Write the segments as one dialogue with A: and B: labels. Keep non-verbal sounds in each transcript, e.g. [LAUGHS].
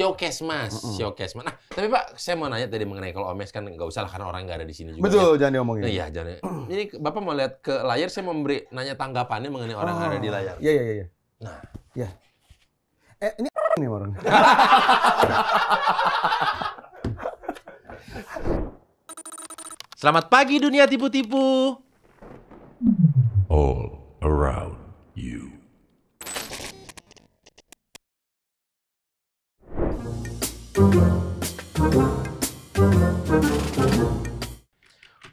A: showcase mas, mm -hmm. showcase mas. Nah, tapi Pak, saya mau nanya tadi mengenai kalau Omes kan nggak usah lah karena orang nggak ada di sini juga. Betul, ya. jangan diomongin. Iya, jangan. [CLEARS THROAT] Ini Bapak mau lihat ke layar, saya mau memberi nanya tanggapannya mengenai orang oh, ada di ah, layar. Iya, iya, iya, iya. Nah, iya. Eh, ini [LAUGHS] nih orang. Selamat pagi dunia tipu-tipu. All around you.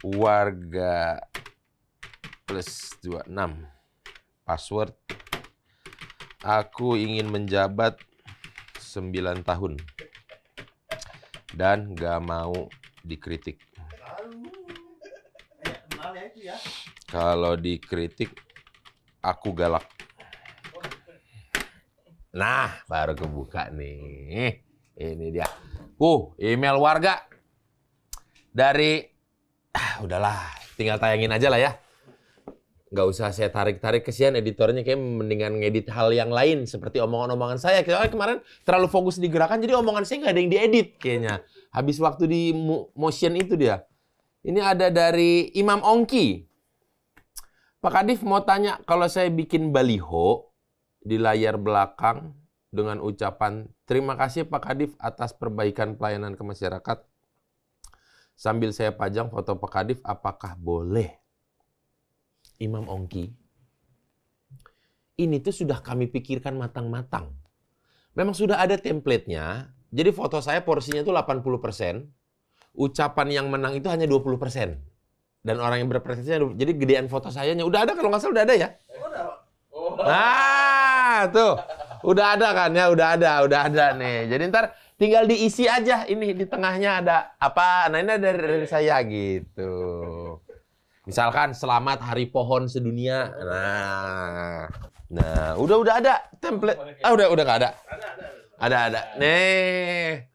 A: warga plus 26 password aku ingin menjabat 9 tahun dan gak mau dikritik kalau dikritik aku galak nah baru kebuka nih ini dia. Uh, email warga dari ah, udahlah, tinggal tayangin aja lah ya. Gak usah saya tarik-tarik kesian editornya kayak mendingan ngedit hal yang lain seperti omongan-omongan saya. Kayak oh, kemarin terlalu fokus di gerakan jadi omongan saya nggak ada yang diedit kayaknya. Habis waktu di motion itu dia. Ini ada dari Imam Ongki. Pak Kadif mau tanya kalau saya bikin baliho di layar belakang dengan ucapan terima kasih Pak Kadif atas perbaikan pelayanan ke masyarakat. Sambil saya pajang foto Pak Kadif, apakah boleh? Imam Ongki, ini tuh sudah kami pikirkan matang-matang. Memang sudah ada templatenya jadi foto saya porsinya itu 80%, ucapan yang menang itu hanya 20%. Dan orang yang berprestasi, jadi gedean foto sayanya udah ada kalau nggak salah udah ada ya. Nah, tuh. Udah ada kan ya, udah ada, udah ada nih. Jadi ntar tinggal diisi aja ini di tengahnya ada apa. Nah ini dari, dari saya gitu. Misalkan selamat hari pohon sedunia. Nah. Nah, udah udah ada template. Ah, udah udah nggak ada. Ada ada. Nih.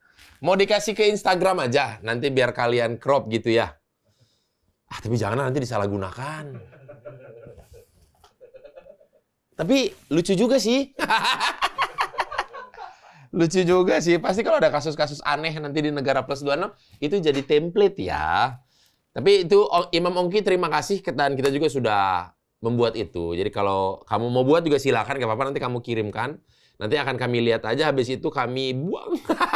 A: Mau dikasih ke Instagram aja, nanti biar kalian crop gitu ya. Ah, tapi jangan nanti disalahgunakan. Tapi lucu juga sih. [LAUGHS] lucu juga sih. Pasti kalau ada kasus-kasus aneh nanti di negara plus 26, itu jadi template ya. Tapi itu Imam Ongki terima kasih dan kita juga sudah membuat itu. Jadi kalau kamu mau buat juga silakan, gak apa-apa nanti kamu kirimkan. Nanti akan kami lihat aja, habis itu kami buang. [LAUGHS]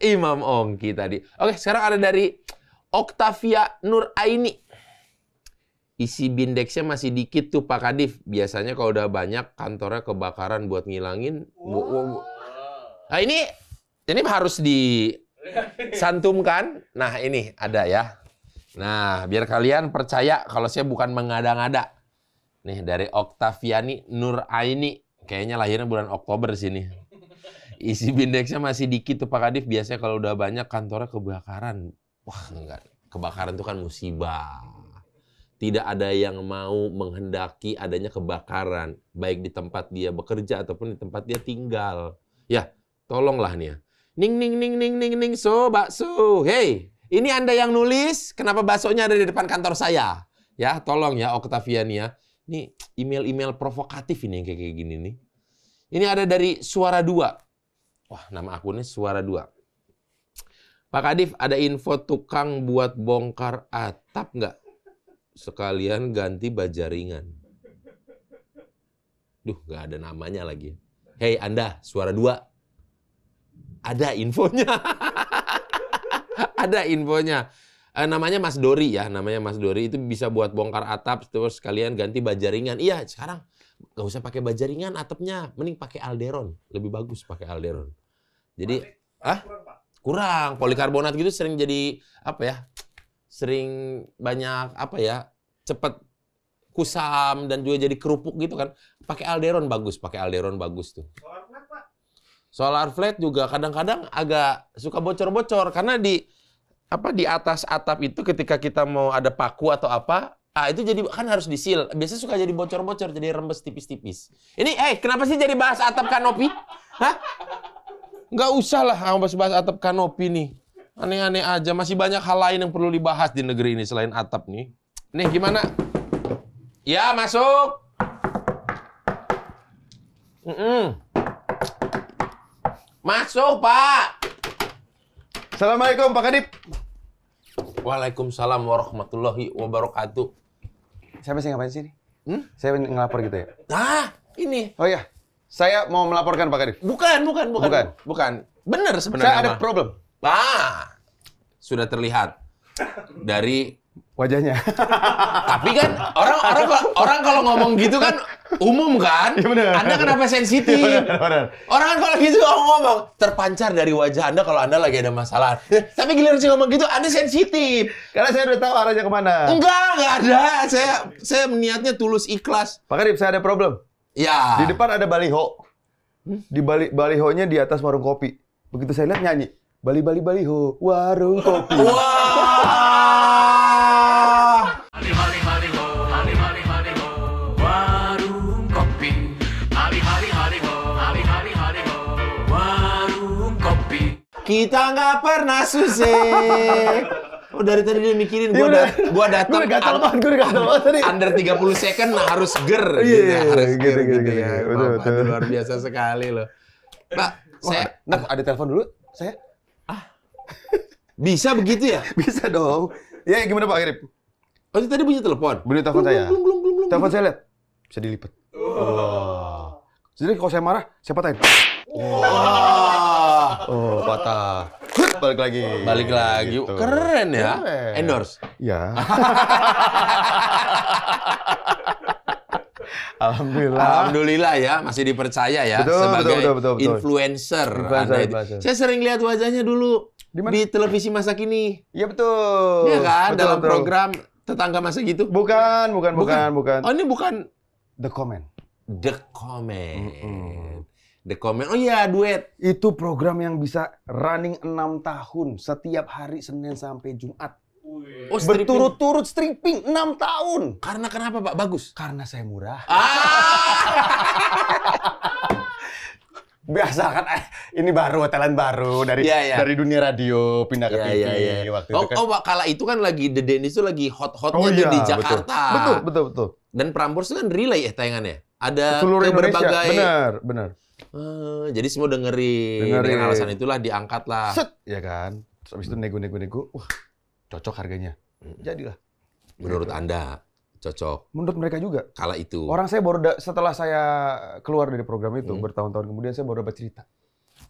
A: Imam Ongki tadi. Oke, sekarang ada dari Octavia Nur Aini isi bindeksnya masih dikit tuh Pak Kadif. Biasanya kalau udah banyak kantornya kebakaran buat ngilangin. Wow. Nah ini ini harus disantumkan. Nah ini ada ya. Nah biar kalian percaya kalau saya bukan mengada-ngada. Nih dari Oktaviani Nur Aini. Kayaknya lahirnya bulan Oktober sini. Isi bindeksnya masih dikit tuh Pak Kadif. Biasanya kalau udah banyak kantornya kebakaran. Wah enggak. Kebakaran itu kan musibah tidak ada yang mau menghendaki adanya kebakaran, baik di tempat dia bekerja ataupun di tempat dia tinggal. Ya, tolonglah nih ya. Ning ning ning ning ning ning so bakso. Hey, ini Anda yang nulis, kenapa baksonya ada di depan kantor saya? Ya, tolong ya Octavian ya. Ini email-email provokatif ini yang kayak, kayak gini nih. Ini ada dari Suara Dua. Wah, nama akunnya Suara Dua. Pak Kadif, ada info tukang buat bongkar atap nggak? sekalian ganti baja ringan, Duh, gak ada namanya lagi. Hei Anda, suara dua. Ada infonya. [LAUGHS] ada infonya. Eh, namanya Mas Dori ya, namanya Mas Dori itu bisa buat bongkar atap terus sekalian ganti baja ringan. Iya, sekarang gak usah pakai baja ringan atapnya, mending pakai alderon. Lebih bagus pakai alderon. Jadi, ah? kurang polikarbonat gitu sering jadi apa ya? sering banyak apa ya cepet kusam dan juga jadi kerupuk gitu kan pakai alderon bagus pakai alderon bagus tuh solar flat juga kadang-kadang agak suka bocor-bocor karena di apa di atas atap itu ketika kita mau ada paku atau apa ah itu jadi kan harus disil biasanya suka jadi bocor-bocor jadi rembes tipis-tipis ini eh kenapa sih jadi bahas atap kanopi hah nggak usah lah bahas-bahas atap kanopi nih Aneh-aneh aja, masih banyak hal lain yang perlu dibahas di negeri ini selain atap nih. Nih gimana? Ya masuk. Mm -mm. Masuk Pak. Assalamualaikum Pak Kadip. Waalaikumsalam warahmatullahi wabarakatuh. Saya masih ngapain sini? Hmm? Saya ngelapor gitu ya? Ah, ini. Oh iya. Saya mau melaporkan Pak Kadip. Bukan, bukan, bukan. Bukan. Bukan. Bener sebenarnya. Saya ada problem. Ah, sudah terlihat dari wajahnya.
B: Tapi kan orang orang orang kalau ngomong gitu kan
A: umum kan. Ya bener. Anda kenapa sensitif? Ya bener, bener. Orang kan kalau gitu ngomong, ngomong terpancar dari wajah Anda kalau Anda lagi ada masalah. Tapi giliran sih ngomong gitu Anda sensitif. Karena saya udah tahu arahnya kemana. Enggak, enggak ada. Saya saya niatnya tulus ikhlas. Pak Karim, saya ada problem. Ya. Di depan ada baliho. Di bali nya di atas warung kopi. Begitu saya lihat nyanyi. Bali Bali warung kopi. Wah. Bali Bali Bali Bali warung kopi. Bali Bali Bali Bali warung kopi. Kita nggak pernah susah. Oh dari tadi dia mikirin gua da gua datang gua gatal banget gua gatal banget tadi. Under 30 second nah harus ger iya, gitu yeah, iya, harus gitu, ger gitu, gitu, ya. gitu ya. Betul, betul. Luar biasa sekali loh. Pak, saya Wah, nah, ada telepon dulu. Saya bisa begitu ya? [LAUGHS] Bisa dong. Ya gimana Pak Arif? Oh, tadi bunyi telepon. Bunyi telepon saya. telepon saya lihat. Bisa dilipat. Wah. Oh. Jadi kalau saya marah, saya patahin. Wah. oh, patah. Balik lagi. Balik lagi. Gitu. Keren ya. Keren. Endorse. Ya. [LAUGHS] Alhamdulillah. Alhamdulillah ya, masih dipercaya ya betul, sebagai betul, betul, betul, betul. influencer. influencer, influencer. Saya sering lihat wajahnya dulu Dimana? Di televisi masa kini. Iya betul. Iya kan betul, dalam betul. program tetangga masa gitu. Bukan, bukan, bukan, bukan. Oh ini bukan The Comment. The Comment. Mm -hmm. The Comment. Oh iya, duet. Itu program yang bisa running 6 tahun setiap hari Senin sampai Jumat. Oh, Berturut-turut stripping 6 tahun. Karena kenapa, Pak? Bagus. Karena saya murah. Ah! [LAUGHS] biasa kan eh, ini baru talent baru dari yeah, yeah. dari dunia radio pindah ke yeah, TV yeah, yeah. waktu oh, itu kan. Oh, kala itu kan lagi The Dennis itu lagi hot-hotnya oh, iya, di Jakarta. Betul. betul, betul, betul. Dan Prambors itu kan relay ya tayangannya. Ada Seluruh Indonesia. berbagai Benar, benar. Uh, jadi semua dengerin. dengerin. Dengan alasan itulah diangkat lah. Set, ya kan. Terus habis itu nego-nego nego. Wah, cocok harganya. Jadilah. Menurut gitu. Anda Cocok. Menurut mereka juga. Kala itu. Orang saya baru da- setelah saya keluar dari program itu hmm. bertahun-tahun kemudian saya baru dapat cerita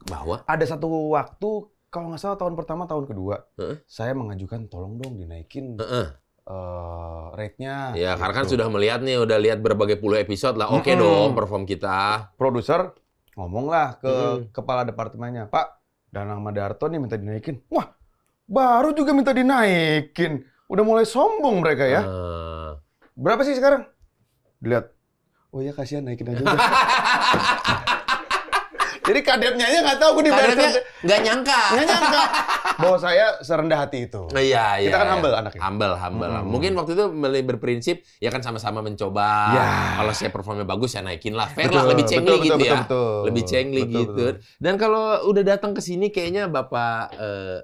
A: bahwa ada satu waktu kalau nggak salah tahun pertama tahun kedua uh-uh. saya mengajukan tolong dong dinaikin uh-uh. uh, rate-nya. Ya gitu. karena kan gitu. sudah melihat nih udah lihat berbagai puluh episode lah. Oke okay hmm. dong perform kita. Produser ngomonglah ke hmm. kepala departemennya Pak Danang Madarto nih minta dinaikin. Wah baru juga minta dinaikin. Udah mulai sombong mereka ya. Uh Berapa sih sekarang? Dilihat. Oh ya kasihan naikin aja. [LAUGHS] Jadi kadetnya aja nggak tahu gue dibayarnya. Nggak nyangka. Nggak nyangka. Bahwa saya serendah hati itu. iya, iya. Kita kan iya. humble anaknya. Humble, humble. Hmm. Mungkin waktu itu berprinsip, ya kan sama-sama mencoba. Ya. Kalau saya performnya bagus, saya naikin lah. Fair betul, lah, lebih cengli betul, gitu betul, ya. Betul, betul. Lebih cengli gitu. Betul. Dan kalau udah datang ke sini, kayaknya Bapak... Uh,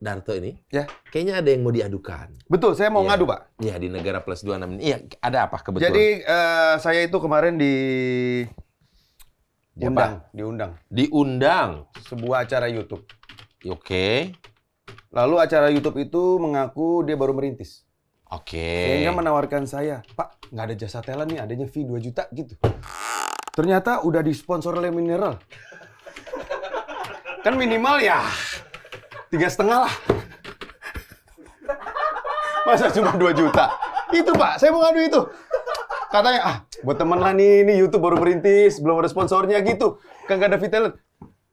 A: Darto ini, ya. kayaknya ada yang mau diadukan. Betul, saya mau ya. ngadu pak. Iya di negara plus dua enam ini. Iya, ada apa kebetulan? Jadi uh, saya itu kemarin di diundang, diundang, diundang sebuah acara YouTube. Oke. Okay. Lalu acara YouTube itu mengaku dia baru merintis. Oke. Okay. Sehingga menawarkan saya, Pak, nggak ada jasa talent nih, adanya fee 2 juta gitu. Ternyata udah disponsor oleh mineral. kan minimal ya tiga setengah lah. Masa cuma 2 juta? Itu Pak, saya mau ngadu itu. Katanya, ah buat temen lah nih, ini Youtube baru berintis, belum ada sponsornya gitu. Kan gak ada Vitalent.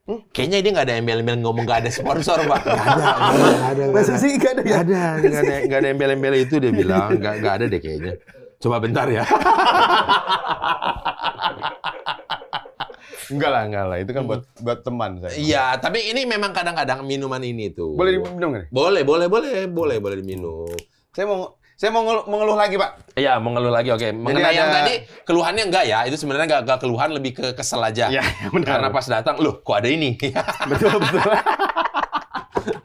A: Hmm? Kayaknya dia nggak ada embel-embel ngomong gak ada sponsor, Pak. Gak ada, gak ada. Masa sih nggak ada? Ya? Nggak ada, nggak ada, nggak ada embel-embel itu dia bilang. Gak, nggak ada deh kayaknya. Coba bentar ya. [LAUGHS] [LAUGHS] Enggak lah, enggak lah. Itu kan buat hmm. buat teman saya. Iya, tapi ini memang kadang-kadang minuman ini tuh. Boleh diminum kan? Boleh, boleh, boleh, boleh, boleh diminum. Saya mau saya mau ngeluh, mengeluh lagi, Pak. Iya, mau ngeluh lagi. Oke. Mengenai ada... yang tadi keluhannya enggak ya? Itu sebenarnya enggak, enggak keluhan, lebih ke kesel aja. Iya, iya benar. Karena pas datang, loh, kok ada ini? [LAUGHS] [LAUGHS] betul, betul.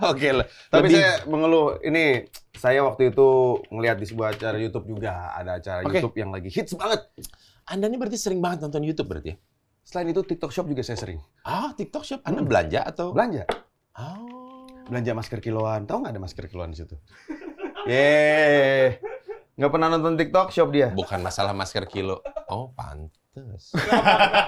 A: Oke lah. Tapi lebih... saya mengeluh ini saya waktu itu ngelihat di sebuah acara YouTube juga ada acara okay. YouTube yang lagi hits banget. Anda ini berarti sering banget nonton YouTube berarti ya? Selain itu TikTok Shop juga saya sering. Ah, TikTok Shop. Anda hmm. belanja atau? Belanja. Oh. Belanja masker kiloan. Tahu nggak ada masker kiloan di situ? [LAUGHS] Yeay. Nggak pernah nonton TikTok Shop dia? Bukan masalah masker kilo. Oh, pantas. Pantes.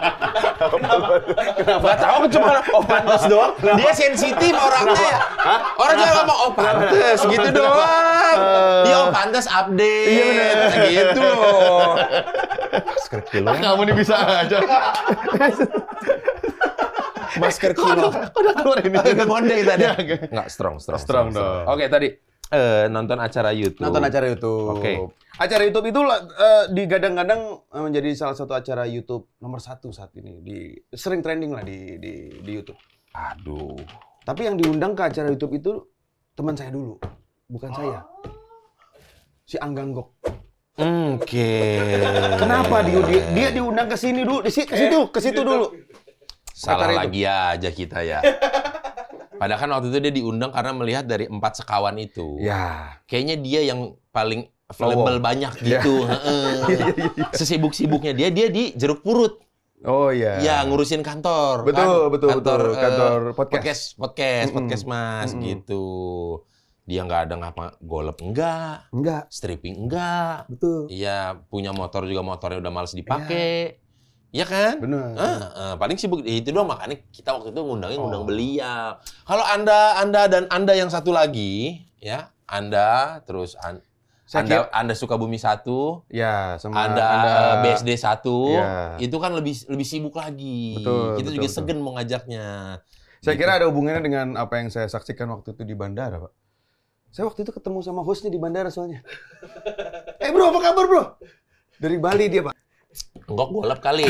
A: [LAUGHS] Kenapa? Kenapa? Gak cuma oh pantes doang. Kenapa? Dia sensitif orangnya ya. Hah? Orang cuma ngomong oh pantes gitu doang. Eh. Dia oh pantes update. Iya benar. Gitu loh. [LAUGHS] Masker kilo? Ya. Kamu nih bisa aja. Masker kilo. Udah keluar ini. bonde kita tadi. Enggak iya, strong, strong. Strong, dong. Oke, tadi eh, nonton acara YouTube. Nonton acara YouTube. Oke. Okay. Acara YouTube itu uh, eh, di gadang eh, menjadi salah satu acara YouTube nomor satu saat ini. Di sering trending lah di di, di YouTube. Aduh. Tapi yang diundang ke acara YouTube itu teman saya dulu, bukan oh. saya. Si Angganggok. Oke. Kenapa dia, dia, dia diundang ke sini dulu, di situ, ke situ, ke situ dulu. Salah Katar lagi itu. aja kita ya. Padahal kan waktu itu dia diundang karena melihat dari empat sekawan itu. Ya. Kayaknya dia yang paling available banyak ya. gitu. [LAUGHS] Ya. Sesibuk-sibuknya dia, dia di jeruk purut. Oh iya. Ya ngurusin kantor. Betul, kan? betul, kantor, betul. Kantor uh, podcast. Podcast, podcast, podcast mm -hmm. Mas mm -hmm. gitu dia nggak ada ngapa golep enggak enggak stripping enggak betul iya punya motor juga motornya udah males dipakai Iya ya kan? Benar. uh, uh, paling sibuk itu doang makanya kita waktu itu ngundangin ngundang oh. beliau. Kalau Anda Anda dan Anda yang satu lagi ya, Anda terus an saya anda, kira, anda suka bumi satu, ya, sama anda, anda eh, BSD satu, ya. itu kan lebih lebih sibuk lagi. Betul, Kita betul, juga betul. segen mengajaknya. Saya gitu. kira ada hubungannya dengan apa yang saya saksikan waktu itu di bandara, Pak. Saya waktu itu ketemu sama hostnya di bandara soalnya. eh bro, apa kabar bro? Dari Bali dia pak. Enggak golep kali.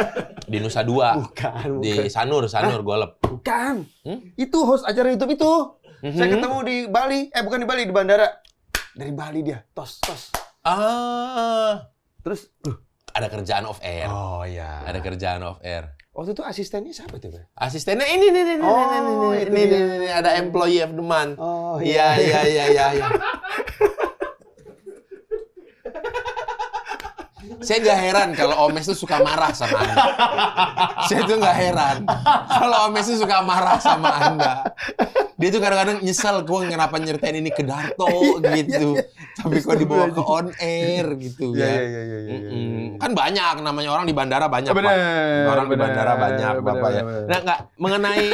A: [LAUGHS] Di Nusa Dua. Bukan, bukan. Di Sanur, Sanur gue golep. Bukan. Hmm? Itu host acara YouTube itu. Mm-hmm. Saya mhm. ketemu di Bali. Eh bukan di Bali, di bandara. Dari Bali dia. Tos, tos. Ah. Terus, uh. Ada kerjaan off air. Oh iya. Ada kerjaan off air. Waktu itu asistennya siapa tuh? Asistennya ini nih oh, nih nih nih, nih nih nih nih ada employee of the month. Oh iya. iya iya iya iya. iya. Saya nggak heran kalau Omes tuh suka marah sama Anda. Saya tuh nggak heran kalau Omes tuh suka marah sama Anda dia tuh kadang-kadang nyesel gue kenapa nyeritain ini ke Darto [LAUGHS] iya, iya, gitu. Iya. Tapi kok dibawa ke on air gitu ya. Kan banyak namanya orang di bandara banyak, bener, Pak. Orang di bandara banyak, bener, Bapak ya. Bener. Nah, enggak mengenai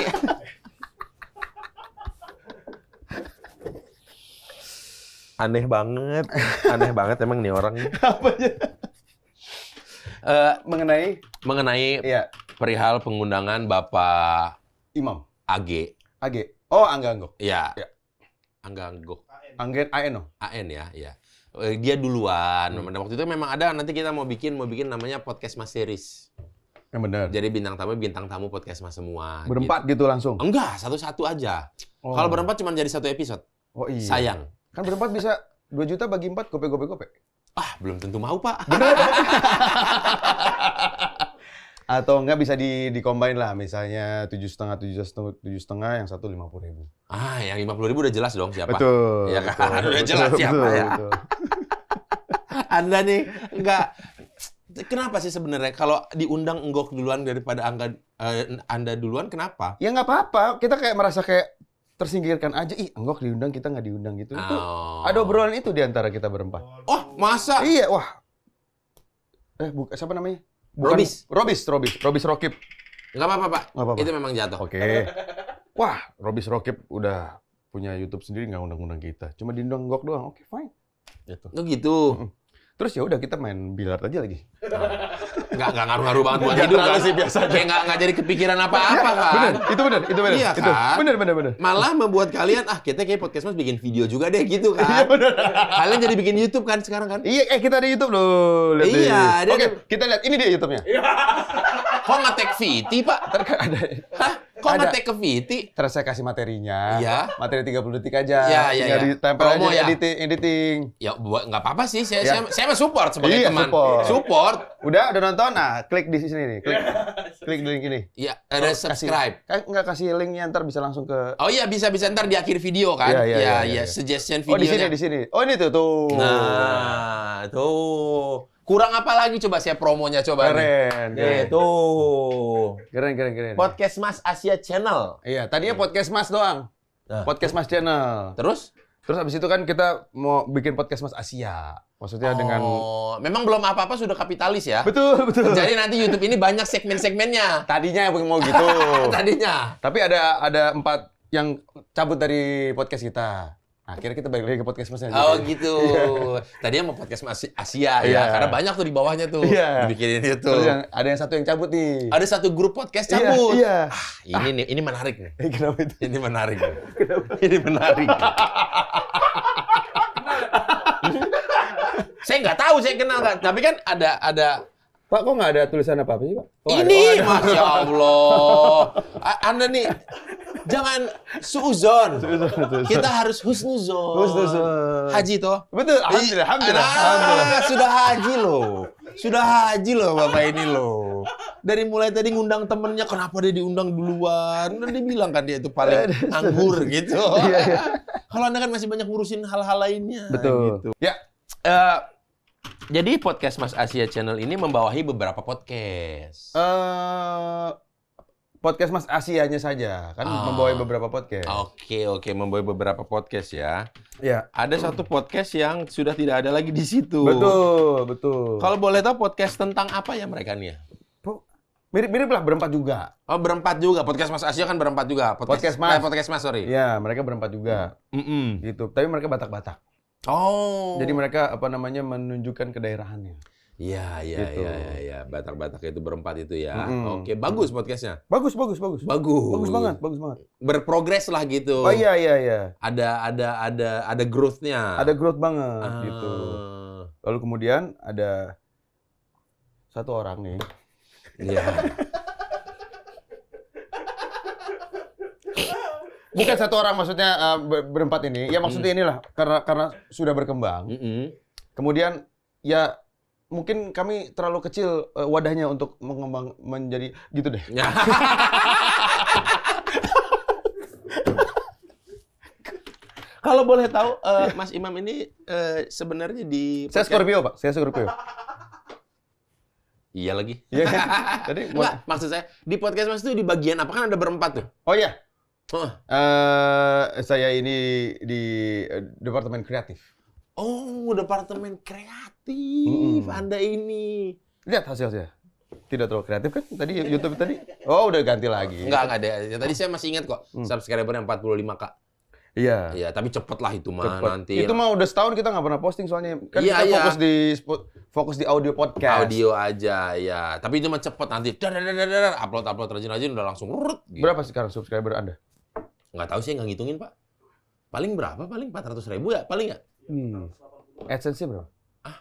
A: [LAUGHS] aneh banget, aneh banget emang nih orang. Apanya? Eh, mengenai mengenai perihal pengundangan Bapak Imam AG. AG. Oh, Angga Anggok. Iya. Ya. Angga Anggok. Anggen AN oh? AN ya, iya. Eh, dia duluan. Hmm. Waktu itu memang ada nanti kita mau bikin mau bikin namanya podcast Mas Series. Yang benar. Jadi bintang tamu bintang tamu podcast Mas semua. Berempat gitu, gitu langsung? Enggak, satu-satu aja. Oh. Kalau berempat cuma jadi satu episode. Oh iya. Sayang. Kan berempat bisa 2 juta bagi 4 gope gope gope. Ah, belum tentu mau, Pak. Benar. [LAUGHS] atau enggak bisa di dikombain lah misalnya tujuh setengah tujuh setengah tujuh setengah yang satu lima puluh ribu ah yang lima puluh ribu udah jelas dong siapa betul ya kan [LAUGHS] udah jelas betul, siapa betul, ya betul. [LAUGHS] anda nih enggak kenapa sih sebenarnya kalau diundang enggok duluan daripada angga uh, anda duluan kenapa ya nggak apa-apa kita kayak merasa kayak tersingkirkan aja ih enggak diundang kita nggak diundang gitu oh. itu ada obrolan itu diantara kita berempat oh masa iya wah eh buka siapa namanya Robis. Robis, Robis, Robis Rokip. Enggak apa-apa, Pak. apa-apa. Itu memang jatuh. Oke. Okay. Wah, Robis Rokip udah punya YouTube sendiri nggak undang-undang kita. Cuma diundang gok doang. Oke, okay, fine. Gitu. Oh gitu. Mm hmm Terus ya udah kita main biliar aja lagi. Nggak nggak ngaruh-ngaruh banget buat hidup kan? sih biasa aja. Kayak nggak nggak jadi kepikiran apa-apa iya, kan? Bener, itu benar, itu benar. Iya itu. kan? Benar, benar, benar. Malah membuat kalian ah kita kayak podcast mas bikin video juga deh gitu kan? Iya benar. Kalian jadi bikin YouTube kan sekarang kan? Iya, eh kita ada YouTube loh. Lihat iya. Deh. Oke, kita lihat ini dia YouTube-nya. Kok ngetek Viti pak? Terkadang ada. Hah? Kok ada. take ke Viti? Terus saya kasih materinya. Iya. Materi 30 detik aja. Iya, iya, iya. Ditempel Promo aja ya. editing, editing. Ya buat nggak apa-apa sih. Saya, ya. saya, saya mah support sebagai iya, teman. Support. support. Udah, udah nonton? Nah, klik di sini nih. Klik, [LAUGHS] klik di link ini. Iya, ada oh, subscribe. Kasih, nggak kasih linknya ntar bisa langsung ke. Oh iya, bisa bisa ntar di akhir video kan? Iya, iya, iya. Ya, ya, ya, suggestion video. Oh di sini, di sini. Oh ini tuh, tuh. Nah, tuh. Kurang apa lagi coba saya promonya coba keren, nih. Keren. Itu. Keren keren keren. Podcast Mas Asia Channel. Iya, tadinya iya. podcast Mas doang. Nah. Podcast Mas Channel. Terus? Terus abis itu kan kita mau bikin podcast Mas Asia. Maksudnya oh, dengan memang belum apa-apa sudah kapitalis ya. Betul, betul. Jadi nanti YouTube ini banyak segmen-segmennya. Tadinya yang mau gitu. [LAUGHS] Tadinya. Tapi ada ada empat yang cabut dari podcast kita. Akhirnya kita balik lagi ke podcast Mas Oh ya? gitu. [LAUGHS] Iya. Tadinya mau podcast Mas Asia ya, iya. karena banyak tuh di bawahnya tuh. Yeah. Dibikinin itu. Terus yang ada yang satu yang cabut nih. Ada satu grup podcast iya, cabut. Iya. Yeah. yeah. Ah, ini ah. nih, ini menarik nih. Eh, kenapa itu? Ini menarik. [LAUGHS] ini menarik. [LAUGHS] saya nggak tahu saya kenal nggak. tapi kan ada ada Pak, kok nggak ada tulisan apa-apa sih, Pak? Kok ini, oh, ada, oh, Masya Allah. Anda nih, jangan suuzon. Kita harus husnuzon. Husnuzon. Haji toh. Betul. Alhamdulillah. Alhamdulillah. Ah, alhamdulillah. sudah haji loh. Sudah haji loh bapak ini loh. Dari mulai tadi ngundang temennya kenapa dia diundang duluan? Dan dia bilang kan dia itu paling anggur gitu. Iya, iya. Kalau anda kan masih banyak ngurusin hal-hal lainnya. Betul. Gitu. Ya. Uh, jadi podcast Mas Asia Channel ini membawahi beberapa podcast. Uh, podcast Mas Asia Asianya saja kan oh. membawa beberapa podcast. Oke okay, oke okay. membawa beberapa podcast ya. Ya Ada satu podcast yang sudah tidak ada lagi di situ. Betul betul. Kalau boleh tahu podcast tentang apa ya mereka nih ya? Mirip-mirip lah berempat juga. Oh berempat juga podcast Mas Asia kan berempat juga. Podcast, podcast Mas. Eh, podcast Mas sorry. Iya mereka berempat juga. Mm -mm. Gitu tapi mereka Batak-Batak. Oh. Jadi mereka apa namanya menunjukkan kedaerahannya. Iya, iya, iya, gitu. iya, ya. Batak-Batak itu berempat itu ya. Hmm. Oke, bagus podcastnya. Bagus, bagus, bagus. Bagus. Bagus banget, bagus banget. Berprogres lah gitu. Oh iya, iya, iya. Ada, ada, ada, ada growthnya. Ada growth banget ah. gitu. Lalu kemudian ada satu orang nih. Iya. [LAUGHS] Bukan satu orang maksudnya uh, berempat ini. Ya maksudnya inilah karena karena sudah berkembang. Mm -hmm. Kemudian ya mungkin kami terlalu kecil uh, wadahnya untuk mengembang menjadi gitu deh. Ya. [LAUGHS] Kalau boleh tahu uh, Mas Imam ini uh, sebenarnya di Saya Scorpio, Pak. Saya Scorpio. iya lagi. Iya kan? [LAUGHS] Tadi Nggak, maksud saya di podcast Mas itu di bagian apa kan ada berempat tuh? Oh iya. Huh. Uh, saya ini di departemen kreatif. Oh, departemen kreatif -hmm. Anda ini. Lihat hasilnya. Tidak terlalu kreatif kan tadi YouTube tadi? Oh, udah ganti lagi. Enggak, enggak ada. Ya Tadi saya masih ingat kok hmm. subscriber yang 45 kak. Iya. Iya, tapi cepet lah itu mah cepet. nanti. Itu mah udah setahun kita nggak pernah posting soalnya. Kan ya, kita iya. fokus di fokus di audio podcast. Audio aja, ya. Tapi itu mah cepet nanti. Dar, dar, dar, dar, upload upload rajin rajin udah langsung rut. Gitu. Berapa sekarang subscriber anda? Nggak tahu sih, nggak ngitungin pak. Paling berapa? Paling 400 ribu ya, paling ya. Iya, hmm. AdSense-nya berapa? Ah,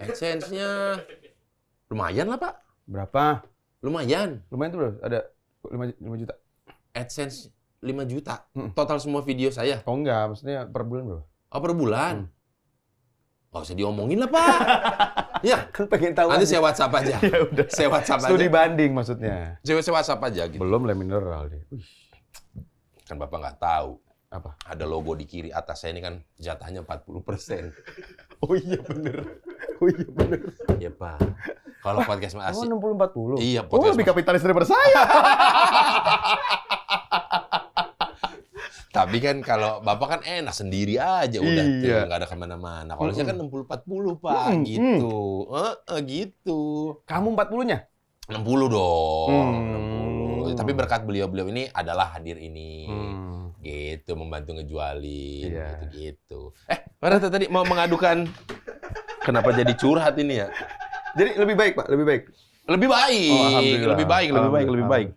A: AdSense-nya lumayan lah, Pak. Berapa? Lumayan. Lumayan tuh bro. Ada 5, 5 juta. AdSense 5 juta. Hmm. Total semua video saya. Oh enggak, maksudnya per bulan berapa? Oh, per bulan. Hmm. Gak usah diomongin lah, Pak. [LAUGHS] ya, kan pengen tahu. Nanti saya WhatsApp aja. [LAUGHS] ya udah. Saya WhatsApp Studi aja. Studi banding maksudnya. Saya WhatsApp aja gitu. Belum le mineral deh. Kan Bapak nggak tahu. Apa? Ada logo di kiri atas saya ini kan jatahnya 40 persen. [LAUGHS] oh iya bener. Oh iya bener. Iya Pak. Kalau podcast masih enam Oh 60 40. Iya podcast. Oh lebih kapitalis daripada saya. [LAUGHS] Tapi kan kalau Bapak kan enak sendiri aja udah iya. tuh nggak ada kemana-mana. Kalau mm. saya kan 60 40 Pak mm. gitu. Mm. Eh, gitu. Kamu 40-nya? 60 dong. Mm. 60. Tapi berkat beliau-beliau ini adalah hadir ini. Mm Gitu, membantu ngejualin yeah. gitu-gitu. Eh, mana tadi mau mengadukan [LAUGHS] kenapa jadi curhat ini ya? Jadi lebih baik, Pak, lebih baik. Lebih baik, oh, lebih baik, lebih baik, lebih baik.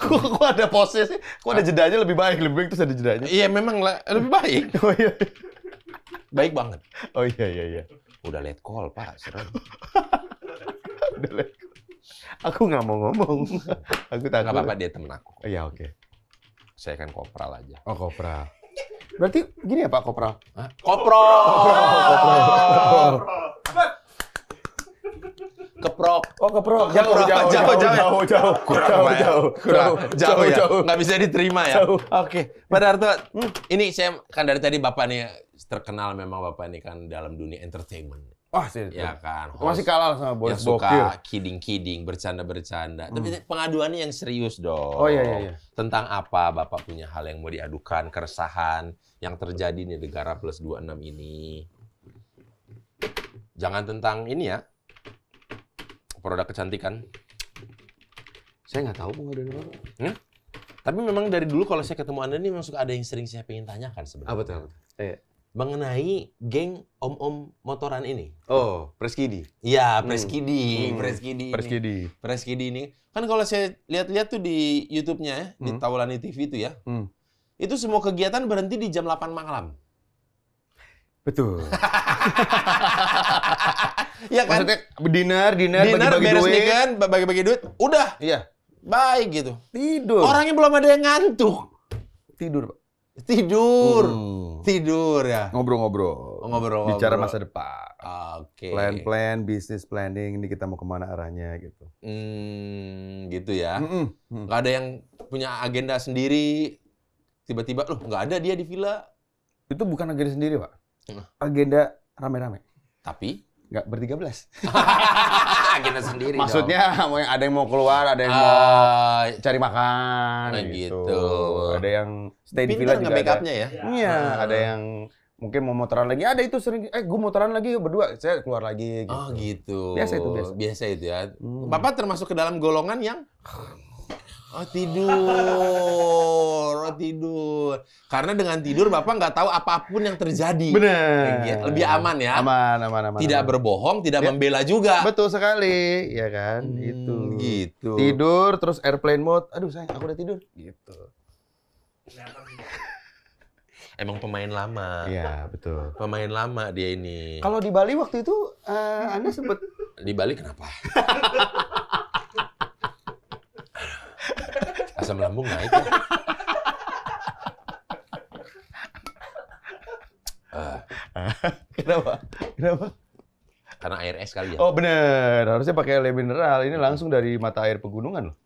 A: Kok, ada posnya sih? Kok ada ah. jedanya lebih baik, lebih baik terus ada jedanya? Iya, memang lah, lebih baik. [LAUGHS] Oh iya. Baik banget. Oh iya iya iya. Udah late call, Pak, serem. [LAUGHS] Udah late call. Aku nggak mau ngomong. Aku takut. Gak apa-apa dia temen aku. Iya, oke. Okay. Saya kan kopral aja. Oh, kopral. Berarti gini ya Pak Kopral? Hah? Koprol! Koprol! Keprok. Oh, keprok. Jauh, jauh, jauh, jauh, jauh, jauh, jauh, jauh, kurang jauh, jauh, kurang, jauh, jauh, ya. Nggak bisa diterima ya. Jauh. Oke, Pak Darto, hmm, ini saya kan dari tadi Bapak nih terkenal memang Bapak ini kan dalam dunia entertainment. Wah, sih. Ya kan. Host masih kalah sama Boris yang suka kidding-kidding, bercanda-bercanda. Hmm. Tapi pengaduannya yang serius dong. Oh iya iya iya. Tentang apa Bapak punya hal yang mau diadukan, keresahan yang terjadi di negara plus 26 ini. Jangan tentang ini ya. Produk kecantikan. Saya nggak tahu pengaduan apa. Hmm? Tapi memang dari dulu kalau saya ketemu Anda ini memang suka ada yang sering saya pengen tanyakan sebenarnya. Ah betul. betul. Eh mengenai geng om-om motoran ini. Oh, Preskidi. Iya, Preskidi, hmm. Preskidi. Hmm. Preskidi. Preskidi ini. Kan kalau saya lihat-lihat tuh di YouTube-nya ya, hmm. di Taulani TV itu ya. Hmm. Itu semua kegiatan berhenti di jam 8 malam. Betul. [LAUGHS] Iya kan? Maksudnya dinner, dinner, dinner bagi-bagi beres duit. Dinner, kan, bagi-bagi duit. Udah. Iya. Baik gitu. Tidur. Orangnya belum ada yang ngantuk. Tidur, Pak. Tidur. Hmm. Tidur ya. Ngobrol-ngobrol. Ngobrol-ngobrol. Bicara masa depan. Oke. Okay. Plan-plan, bisnis planning, ini kita mau kemana arahnya gitu. Hmm, gitu ya. Mm -mm. Mm. ada yang punya agenda sendiri. Tiba-tiba, loh nggak ada dia di villa. Itu bukan agenda sendiri, Pak. Agenda rame-rame. Tapi? nggak bertiga belas. [LAUGHS] Agenda sendiri. Maksudnya dong. ada yang mau keluar, ada yang uh, mau ah, cari makan nah gitu. gitu. Ada yang stay di villa juga ada. ya. Iya, hmm. ada yang mungkin mau motoran lagi. Ada itu sering eh gue motoran lagi berdua, saya keluar lagi ah, gitu. Oh gitu. Biasa itu biasa. Biasa itu ya. Hmm. Bapak termasuk ke dalam golongan yang Oh tidur, oh tidur. Karena dengan tidur bapak nggak tahu apapun yang terjadi. Benar. Gitu. Lebih aman ya. Aman, aman, aman. Tidak aman. berbohong, tidak ya. membela juga. Betul sekali, ya kan? Hmm, itu. Gitu. Tidur, terus airplane mode. Aduh sayang, aku udah tidur. Gitu. Emang pemain lama. Iya betul. Pemain lama dia ini. Kalau di Bali waktu itu, uh, anda sempet. Di Bali kenapa? [LAUGHS] Asam lambung naik ya. uh. Kenapa? Kenapa? Karena air es kali ya. Oh bener, harusnya pakai air mineral. Ini langsung dari mata air pegunungan loh.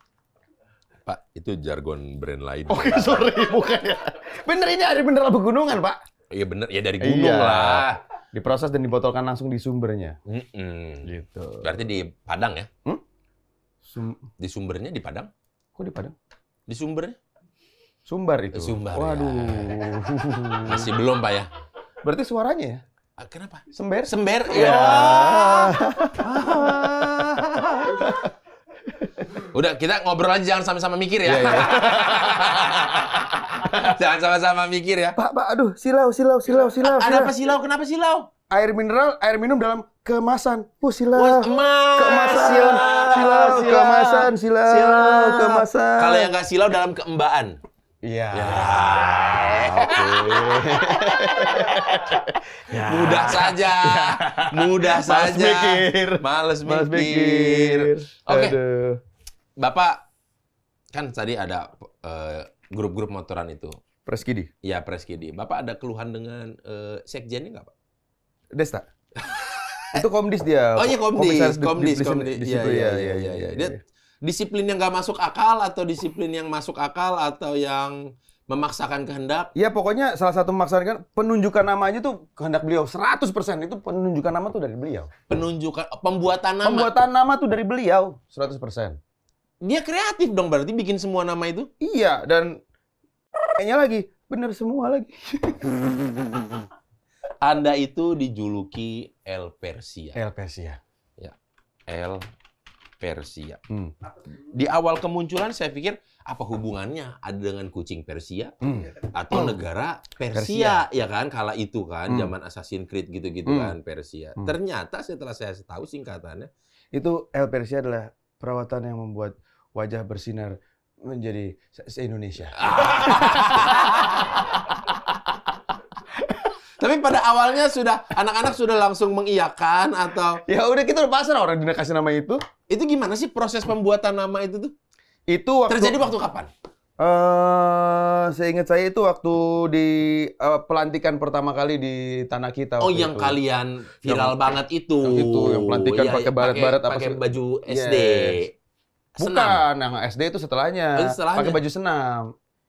A: Pak, itu jargon brand lain. Oke, okay, sorry, [LAUGHS] bukan ya. Bener ini air mineral pegunungan, Pak. Iya bener, ya dari gunung iya. lah. Diproses dan dibotolkan langsung di sumbernya. Mm -mm. Gitu. Berarti di Padang ya? Hmm? Sum di sumbernya di Padang? Kok di Padang? Di Sumber? Sumbar itu. Sumbar. Ya. Waduh. Ya. [LAUGHS] Masih belum, Pak ya. Berarti suaranya ya? Ah, kenapa? Sember? Sember, ya. ya. [LAUGHS] Udah, kita ngobrol aja jangan sama-sama mikir ya. ya, ya. [LAUGHS] jangan sama-sama mikir ya. Pak, Pak, aduh, silau, silau, silau, silau. Ada apa silau? Kenapa silau? Air mineral, air minum dalam kemasan. Oh, silau. Oh, Kemasan silau, silau, kemasan, silau, silau. kemasan. Kalau yang nggak silau dalam keembaan. Iya. Ya. [LAUGHS] ya. [LAUGHS] Mudah saja. Ya. Mudah Males saja. Mikir. Males mikir. Males mikir. Oke. Okay. Bapak kan tadi ada grup eh, grup-grup motoran itu. Preskidi. Iya, Preskidi. Bapak ada keluhan dengan uh, sekjennya nggak, Pak? Desta. Eh, itu komdis dia. Oh iya komdis. komdis, komdis, komdis. Iya, iya iya iya iya. Ya, dia Disiplin yang gak masuk akal atau disiplin yang masuk akal atau yang memaksakan kehendak? Iya pokoknya salah satu memaksakan kan penunjukan nama aja tuh kehendak beliau 100% itu penunjukan nama tuh dari beliau. Penunjukan pembuatan nama. Pembuatan nama tuh dari beliau 100%. Dia kreatif dong berarti bikin semua nama itu? Iya dan kayaknya lagi bener semua lagi. [LAUGHS] Anda itu dijuluki El Persia. El Persia. Ya. El Persia. Hmm. Di awal kemunculan saya pikir apa hubungannya ada dengan kucing Persia hmm. atau negara Persia, Persia ya kan kala itu kan hmm. zaman Assassin's Creed gitu-gitu hmm. kan Persia. Hmm. Ternyata setelah saya tahu singkatannya itu El Persia adalah perawatan yang membuat wajah bersinar menjadi se-Indonesia. Se [LAUGHS] Tapi pada awalnya sudah anak-anak sudah langsung mengiyakan atau ya udah kita udah pasrah orang dina kasih nama itu. Itu gimana sih proses pembuatan nama itu tuh? Itu waktu, terjadi waktu kapan? Eh, uh, seingat saya itu waktu di uh, pelantikan pertama kali di tanah kita. Oh, yang itu. kalian viral yang, banget itu. Yang itu yang pelantikan ya, pakai barat-barat apa pakai baju SD. Yes. Bukan, yang SD itu setelahnya. Oh, setelahnya. Pakai baju senam.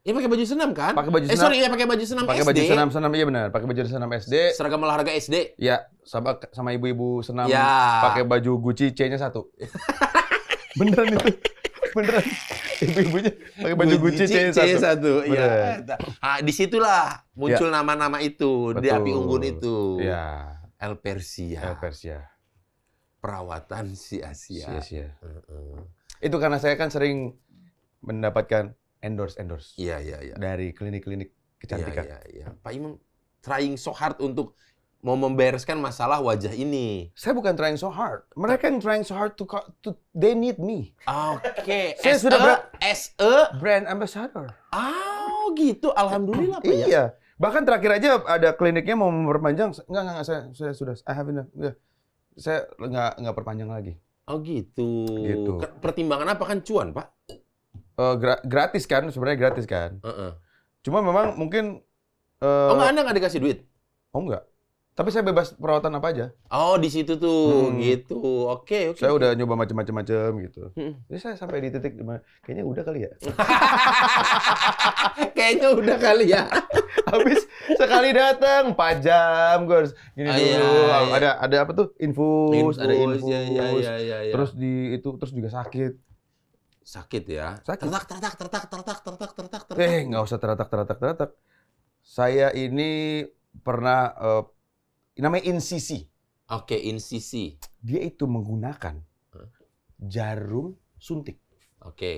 A: Iya pakai baju senam kan? Pakai baju eh, senam. Eh sorry, ya pakai baju senam pake SD. Pakai baju senam senam iya benar, pakai baju senam SD. Seragam olahraga SD. Ya sama sama ibu-ibu senam ya. pakai baju Gucci C-nya satu. [LAUGHS] beneran itu.
B: Beneran. Ibu-ibunya pakai baju Gucci, Gucci C-nya satu. Iya.
A: Di situlah
B: muncul ya. nama-nama itu, Betul. di api unggun itu.
A: Iya. El Persia. El Persia. Perawatan si Asia. sia Asia. Mm -hmm. Itu karena saya kan sering mendapatkan endorse endorse. Iya iya iya. Dari klinik-klinik kecantikan. Iya iya. Ya. Pak Imam trying so hard untuk mau membereskan masalah wajah ini. Saya bukan trying so hard. Mereka yang trying so hard to, to they need me. Oke. Okay. [LAUGHS] Saya as e sudah a, as a brand ambassador. Oh gitu. Alhamdulillah Pak. Ya. Iya. Bahkan terakhir aja ada kliniknya mau memperpanjang. Enggak enggak, saya saya sudah I have enough. Ya. Saya enggak enggak perpanjang lagi. Oh gitu. Gitu. Pertimbangan apa kan cuan, Pak? uh, gra gratis kan sebenarnya gratis kan. Uh -uh. Cuma memang mungkin. Uh, oh nggak anda nggak dikasih duit? Oh nggak. Tapi saya bebas perawatan apa aja. Oh di situ tuh hmm. gitu. Oke okay, oke. Okay, saya okay. udah nyoba macam-macam-macam gitu. Hmm. Jadi saya sampai di titik dimana kayaknya udah kali ya. [LAUGHS] kayaknya udah kali ya. [LAUGHS] Habis sekali datang 4 jam gue harus gini ah, dulu. Iya, iya, Ada ada apa tuh infus, infus ada iya, infus. Iya, iya, iya, iya. Terus di itu terus juga sakit. Sakit ya? Sakit. Tertak, tertak, tertak, tertak, tertak, tertak, tertak. Eh, nggak usah tertak, tertak, tertak. Saya ini pernah, uh, namanya insisi. Oke, okay, insisi. Dia itu menggunakan jarum suntik. Oke. Okay.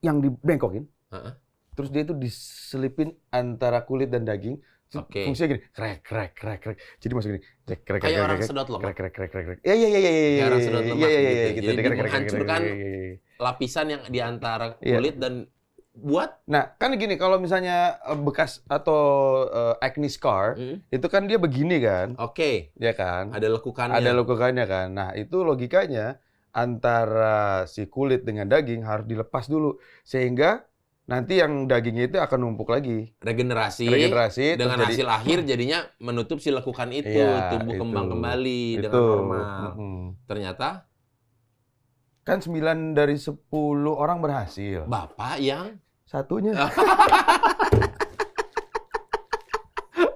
A: Yang dibengkokin. Uh-uh. Terus dia itu diselipin antara kulit dan daging. Oke. Okay. Fungsinya gini, krek krek krek krek. Jadi masuk gini, krek krek krek. Kayak orang sedot loh. Krek krek krek krek. ya ya ya ya Kayak orang sedot lemak. ya ya ya Gitu. Jadi menghancurkan lapisan yang di antara iya. kulit yeah. dan buat nah kan gini kalau misalnya eh, bekas atau uh, acne scar mm. itu kan dia begini kan oke okay. ya kan ada lekukannya ada lekukannya kan nah itu logikanya antara si kulit dengan daging harus dilepas dulu sehingga nanti yang dagingnya itu akan numpuk lagi regenerasi regenerasi dengan terjadi, hasil akhir jadinya menutup si lekukan itu ya, tumbuh itu, kembang kembali itu. dengan normal -hmm. ternyata Kan 9 dari 10 orang berhasil. Bapak yang? Satunya. [LAUGHS]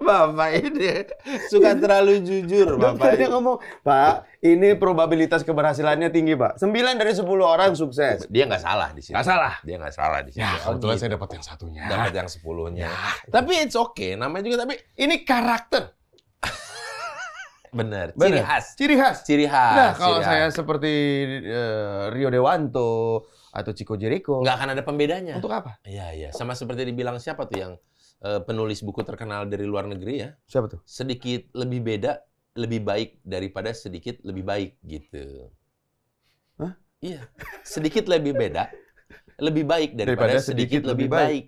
A: Bapak ini suka terlalu jujur, Bapak. Dia ngomong, Pak, ini probabilitas keberhasilannya tinggi, Pak. 9 dari 10 orang sukses. Dia nggak salah di sini. Nggak salah. Dia nggak salah di sini. Ya, kebetulan gitu. saya dapat yang satunya. Dapat yang sepuluhnya. Ya. Tapi it's okay, namanya juga tapi ini karakter. Bener. Bener. Ciri khas. Ciri khas. Ciri khas. Nah, kalau saya seperti uh, Rio Dewanto atau Chico Jericho, nggak akan ada pembedanya. Untuk apa? Iya, iya. Sama seperti dibilang siapa tuh yang uh, penulis buku terkenal dari luar negeri ya? Siapa tuh? Sedikit lebih beda, lebih baik daripada sedikit lebih baik gitu. Hah? Iya. Sedikit lebih beda, lebih baik daripada, daripada sedikit, sedikit lebih baik. baik.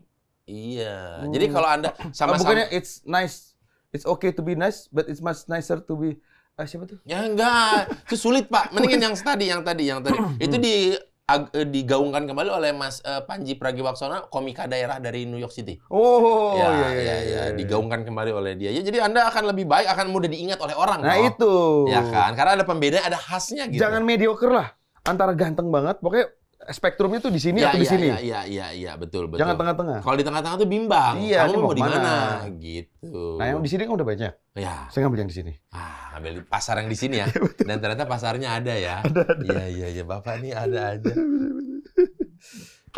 A: Iya. Hmm. Jadi kalau Anda oh. sama-sama bukannya it's nice it's okay to be nice, but it's much nicer to be ah, siapa tuh? Ya enggak, itu sulit pak. [LAUGHS] Mendingan yang tadi, yang tadi, yang tadi. [CLEARS THROAT] itu di ag, eh, digaungkan kembali oleh Mas uh, Panji Pragiwaksono, komika daerah dari New York City. Oh, oh, oh, oh ya, iya, iya, ya, iya, ya. iya. digaungkan kembali oleh dia. Ya, jadi Anda akan lebih baik, akan mudah diingat oleh orang. Nah loh. itu. Ya kan, karena ada pembeda, ada khasnya gitu. Jangan mediocre lah, antara ganteng banget, pokoknya Eh, spektrumnya tuh di sini ya, atau ya, di sini? Iya, iya, iya, ya, betul, betul. Jangan tengah-tengah. Kalau di tengah-tengah tuh bimbang. Iya, kamu mau di mana? Gitu. Nah, yang di sini kan udah banyak. Iya. Saya ngambil yang di sini. Ah, ambil pasar yang di sini ya. [LAUGHS] Iya, Dan ternyata pasarnya ada ya. [LAUGHS] Ada, ada. Iya, iya, iya, Bapak ini ada aja.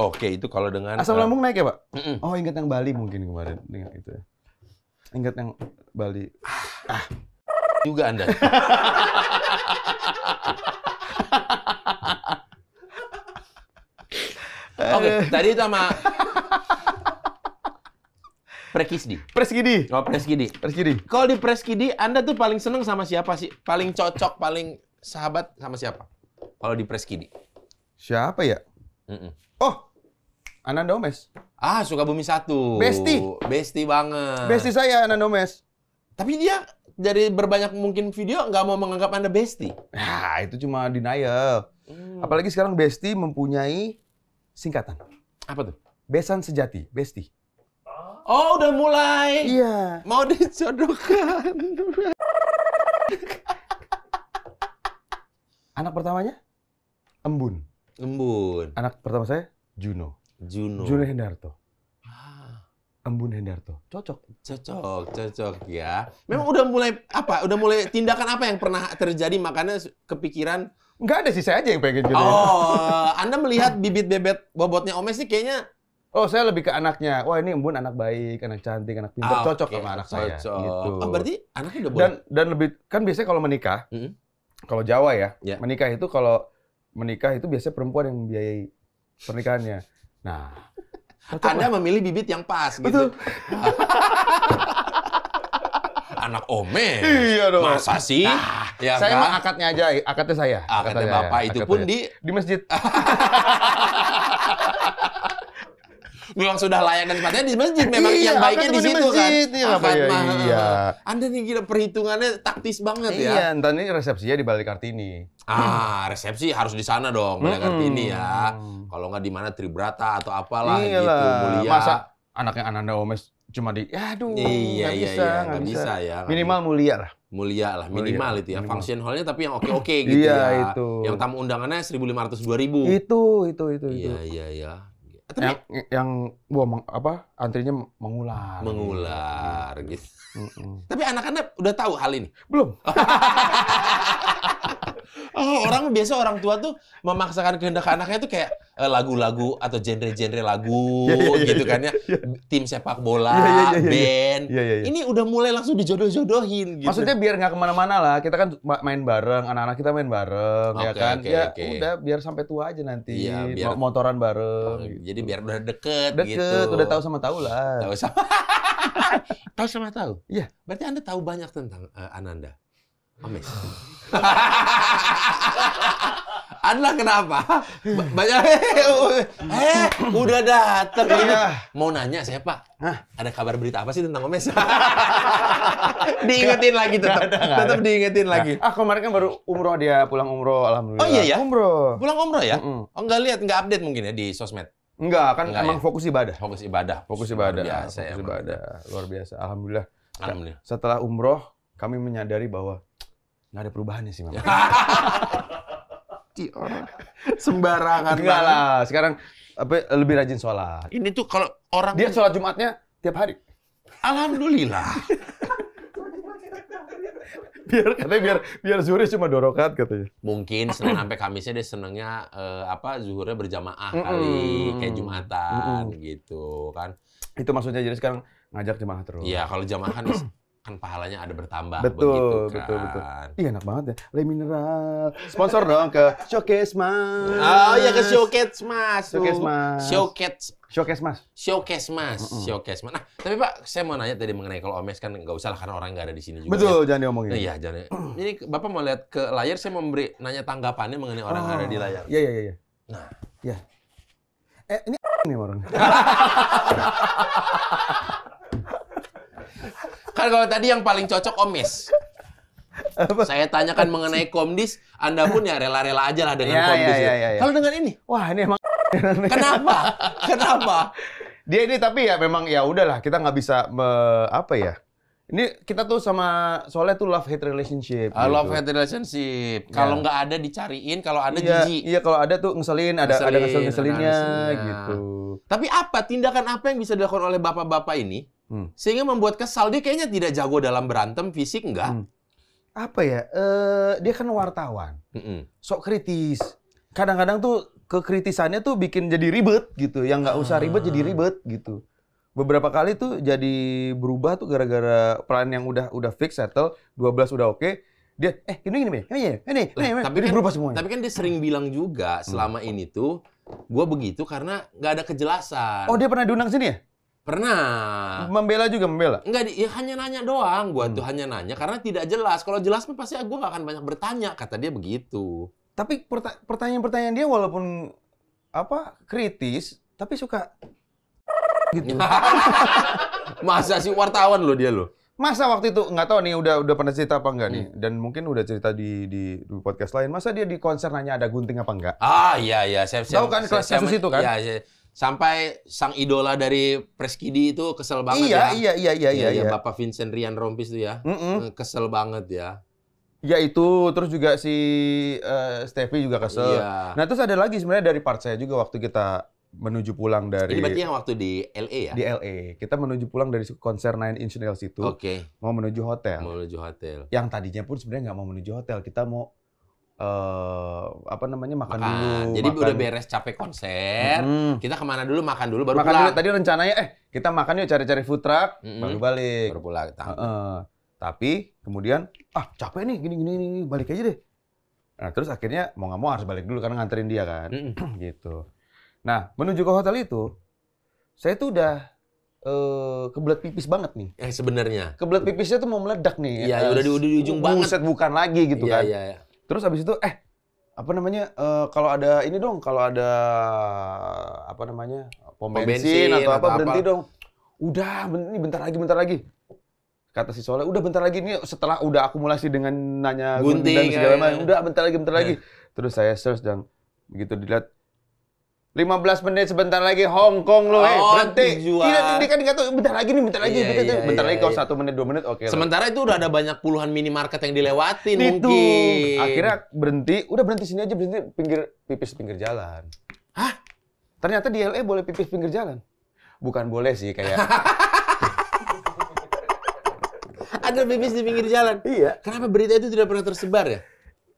A: Oke, itu kalau dengan asam uh, lambung naik ya, Pak? Mm -mm. Oh, ingat yang Bali mungkin kemarin. Ingat itu ya. Ingat yang Bali. Ah, ah. juga Anda. [LAUGHS] Oke, eh. tadi itu sama Preskidi. Preskidi. Oh, Preskidi. Preskidi. Kalau di Preskidi, Anda tuh paling seneng sama siapa sih? Paling cocok, paling sahabat sama siapa? Kalau di Preskidi. Siapa ya? Mm -mm. Oh, Ananda Omes. Ah, suka bumi satu. Besti. Besti banget. Besti saya Ananda Omes. Tapi dia dari berbanyak mungkin video nggak mau menganggap Anda Besti. Nah, itu cuma denial. Hmm. Apalagi sekarang Besti mempunyai singkatan. Apa tuh? Besan sejati, besti. Oh, udah mulai. Iya. Mau dicodokan. Anak pertamanya? Embun. Embun. Anak pertama saya Juno. Juno. Juno Hendarto. Ah. Embun Hendarto. Cocok. Cocok, cocok ya. Memang udah mulai apa? Udah mulai tindakan apa yang pernah terjadi makanya kepikiran Enggak ada sih saya aja yang pengen jadi gitu ya. Oh, Anda melihat bibit bebet bobotnya Omes sih kayaknya Oh, saya lebih ke anaknya. Wah, ini Embun anak baik, anak cantik, anak pintar, Oh, cocok okay. sama anak saya. Cocok. Gitu. Oh, berarti anaknya udah boleh. Dan dan lebih kan biasanya kalau menikah, hmm? kalau Jawa ya, yeah. menikah itu kalau menikah itu biasanya perempuan yang membiayai pernikahannya. Nah, Anda memilih bibit yang pas gitu. Betul. [LAUGHS] anak Ome. Iya dong. Masa sih? Nah, ya saya kan? mah akadnya aja, akadnya saya. Akadnya, akadnya Bapak itu akadnya. pun di di masjid. memang [LAUGHS] sudah layanan tempatnya di masjid memang iya, yang baiknya di situ kan? masjid, kan. Iya, apa ya, iya. iya. Eh, Anda nih gila perhitungannya taktis banget iya, ya. Iya, entar ini resepsinya di Balai Kartini. Ah, resepsi harus di sana dong, Balai hmm. Kartini ya. Kalau nggak di mana Tribrata atau apalah gitu, Iyalah. gitu, mulia. Masa anaknya Ananda Omes cuma di ya, aduh iya, gak iya, bisa, iya, gak, gak bisa. bisa ya. Minimal mulia lah. Mulia lah, minimal mulia, itu ya. Minimal. Function hall-nya tapi yang oke-oke [LAUGHS] gitu iya, ya. itu. Yang tamu undangannya 1500 2000. Itu, itu, itu, itu. Iya, iya, iya, Tapi yang, yang wah, meng, apa antrinya mengular. Mengular gitu. gitu. Tapi anak-anak udah tahu hal ini? Belum. [LAUGHS] oh, orang biasa orang tua tuh memaksakan kehendak anaknya tuh kayak Eh, lagu-lagu atau genre-genre lagu yeah, yeah, yeah, gitu iya. kan ya. Iya. Tim sepak bola, iya, band. Ini udah mulai langsung dijodoh-jodohin gitu. Maksudnya biar nggak kemana-mana lah. Kita kan main bareng, anak-anak kita main bareng okay, ya kan. Okay, ya okay. udah biar sampai tua aja nanti. Ya, biar, motoran bareng. gitu. Jadi biar udah deket, deket gitu. Deket, udah tahu sama tahu lah. Tahu sama [LAUGHS] tahu sama tahu? Iya. Berarti Anda tahu banyak tentang uh, Ananda amis. Adalah [LAUGHS] kenapa? Banyak [LAUGHS] eh udah datang ini. Iya. Mau nanya siapa? ada kabar berita apa sih tentang Omes? [LAUGHS] diingetin lagi tetap, gak tetap diingetin lagi. Ah kemarin kan baru umroh dia pulang umroh alhamdulillah. Oh iya ya. Umroh. Pulang umroh ya? Mm Oh enggak lihat enggak update mungkin ya di sosmed. Enggak, kan emang ya? fokus ibadah. Fokus ibadah. Fokus ibadah. Luar biasa, fokus ya, ibadah. Luar biasa. Alhamdulillah. Alhamdulillah. Setelah umroh, kami menyadari bahwa Nggak ada perubahannya sih memang. Ya. [LAUGHS] sembarangan. Enggak lah. Sekarang apa lebih rajin sholat. Ini tuh kalau orang dia sholat Jumatnya tiap hari. Alhamdulillah. [LAUGHS] biar katanya biar biar zuhurnya cuma dorokat katanya. Mungkin Senin sampai Kamisnya dia senangnya eh, apa zuhurnya berjamaah mm kali kayak Jumatan gitu kan. Itu maksudnya jadi sekarang ngajak jemaah terus. Iya, kalau jamaah kan kan pahalanya ada bertambah betul, begitu kan. Betul, betul. Iya enak banget ya. Le Mineral. Sponsor dong ke Showcase Mas. Oh iya ke Showcase Mas. Showcase Mas. Showcase Showcase Mas. Showcase Mas. Mm -mm. Showcase Mas. Nah, tapi Pak, saya mau nanya tadi mengenai kalau Omes kan nggak usah lah karena orang nggak ada di sini juga. Betul, ya. jangan diomongin. Iya, jangan. Ini Bapak mau lihat ke layar, saya mau memberi nanya tanggapannya mengenai orang oh, ada di ah, layar. Iya, iya, iya, iya. Nah, iya. Eh, ini [LAUGHS] nih orang. [LAUGHS] Kan kalau tadi yang paling cocok omis. Apa? Saya tanyakan mengenai komdis, Anda pun ya rela-rela aja lah dengan ya, ya komdis. Ya, ya, ya, ya. Kalau dengan ini, wah ini emang [LAUGHS] kenapa? kenapa? Dia ini tapi ya memang ya udahlah kita nggak bisa me, apa ya. Ini kita tuh sama soalnya tuh love hate relationship. Ah, gitu. Love hate relationship. Ya. Kalau nggak ada dicariin, kalau ada yeah. jijik. Iya kalau ada tuh ngeselin, ada ngeselin, ada ngeselin ngeselinnya, ngeselinnya gitu. Tapi apa tindakan apa yang bisa dilakukan oleh bapak-bapak ini Hmm. Sehingga membuat kesal. Dia kayaknya tidak jago dalam berantem fisik, enggak. Hmm. Apa ya? Uh, dia kan wartawan. hmm. Sok kritis. Kadang-kadang tuh kekritisannya tuh bikin jadi ribet gitu. Yang nggak usah ah. ribet hmm. jadi ribet gitu. Beberapa kali tuh jadi berubah tuh gara-gara peran yang udah udah fix settle, 12 udah oke. Okay, dia eh ini gini ini ini ini tapi kan, berubah semuanya. Tapi kan dia sering bilang juga hmm. selama hmm. ini tuh gue begitu karena nggak ada kejelasan. Oh dia pernah diundang sini ya? Pernah. Membela juga membela? Enggak, ya hanya nanya doang. Gua hmm. tuh hanya nanya karena tidak jelas. Kalau jelas pasti ah, gua gak akan banyak bertanya, kata dia begitu. Tapi pertanyaan-pertanyaan dia walaupun apa kritis, tapi suka [LAUGHS] gitu. Masa sih wartawan lo dia lo? Masa waktu itu nggak tahu nih udah udah pernah cerita apa enggak nih hmm. dan mungkin udah cerita di, di podcast lain. Masa dia di konser nanya ada gunting apa enggak? Ah iya iya, saya tahu kan kelas kasus itu kan? Iya, iya sampai sang idola dari Preskidi itu kesel banget iya, ya. Iya, iya, iya, iya, iya. iya. Bapak Vincent Rian Rompis tuh ya. Mm -mm. Kesel banget ya. Ya itu, terus juga si uh, eh, Steffi juga kesel. Iya. Nah terus ada lagi sebenarnya dari part saya juga waktu kita menuju pulang dari. Ini berarti yang waktu di LA ya? Di LA, kita menuju pulang dari konser Nine Inch Nails itu. Oke. Okay. Mau menuju hotel. Mau menuju hotel. Yang tadinya pun sebenarnya nggak mau menuju hotel, kita mau uh, apa namanya makan, makan. dulu. Jadi makan. udah beres capek konser, mm. kita kemana dulu makan dulu baru makan pulang. Dulu, tadi rencananya eh kita makan yuk cari-cari food truck mm -hmm. baru balik. Baru pulang. Uh Tapi kemudian ah capek nih gini-gini balik aja deh. Nah terus akhirnya mau nggak mau harus balik dulu karena nganterin dia kan, mm -hmm. [CLEARS THROAT] gitu. Nah menuju ke hotel itu saya tuh udah Uh, kebelet pipis banget nih. Eh sebenarnya. Kebelet pipisnya tuh mau meledak nih. Iya, ya, udah di, di ujung banget. bukan lagi gitu ya, kan. Iya, iya Terus abis itu eh apa namanya uh, kalau ada ini dong kalau ada apa namanya pom bensin, bensin atau, atau apa apa berhenti dong udah ini bentar lagi bentar lagi kata si Soleh udah bentar lagi ini setelah udah akumulasi dengan nanya gunting, gunting dan segala ya, macam ya. udah bentar lagi bentar lagi ya. terus saya search dan begitu dilihat 15 menit sebentar lagi Hong Kong lo, eh, oh, eh, berhenti. Tidak, Tidak, tidak, nggak tahu. bentar lagi nih, bentar lagi, yeah, bentar, yeah, bentar, bentar lagi iya, iya, kalau iya. satu menit, dua menit, oke. Okay Sementara lho. itu udah ada banyak puluhan minimarket yang dilewatin itu. mungkin. Akhirnya berhenti, udah berhenti sini aja, berhenti pinggir pipis pinggir jalan. Hah? Ternyata di LA boleh pipis pinggir jalan? Bukan boleh sih, kayak [LAUGHS] ada pipis di pinggir jalan. Iya. Kenapa berita itu tidak pernah tersebar ya?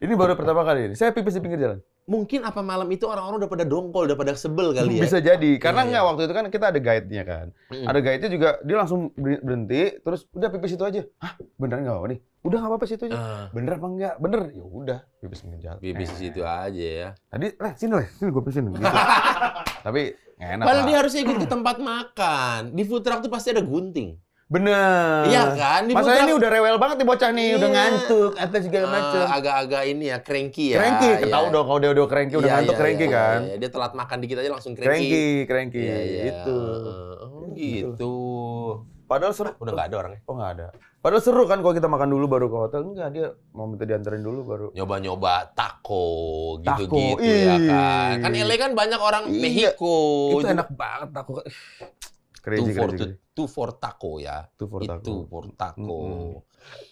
A: Ini baru pertama kali ini. Saya pipis di pinggir jalan. Mungkin apa malam itu orang-orang udah pada dongkol, udah pada sebel kali ya. Bisa jadi. Iya, karena iya. nggak iya. waktu itu kan kita ada guide-nya kan. Mm. Ada guide-nya juga dia langsung berhenti terus udah pipis itu aja. Hah, bener nggak apa-apa nih? Udah nggak apa-apa situ aja. Uh. Bener apa enggak? Bener. Ya udah, pipis pinggir jalan. Pipis eh. situ aja ya. Tadi, leh sini lah, sini gue pipisin gitu. [LAUGHS] Tapi enak. Padahal dia harusnya ikut ke tempat makan. Di food truck tuh pasti ada gunting. Bener. Iya kan? Di Masalahnya ini udah rewel banget nih bocah nih, iya. udah ngantuk apa segala eh, macam. agak-agak ini ya, cranky ya. Cranky, iya. ketahu iya. dong kalau dia udah cranky, udah iya, ngantuk iya, cranky iya, kan. Iya, iya, dia telat makan dikit aja langsung cranky. Cranky, cranky. Iya, iya. Gitu. Oh, gitu. Padahal seru. Udah gak ada orangnya. Oh gak ada. Padahal seru kan kalau kita makan dulu baru ke hotel. Enggak, dia mau minta dianterin dulu baru. Nyoba-nyoba taco gitu-gitu ya kan. Kan LA kan banyak orang iya, Mexico. Itu, itu enak banget taco. Crazy, two for crazy, two for taco ya. Two for taco. Itu for taco. Mm -hmm.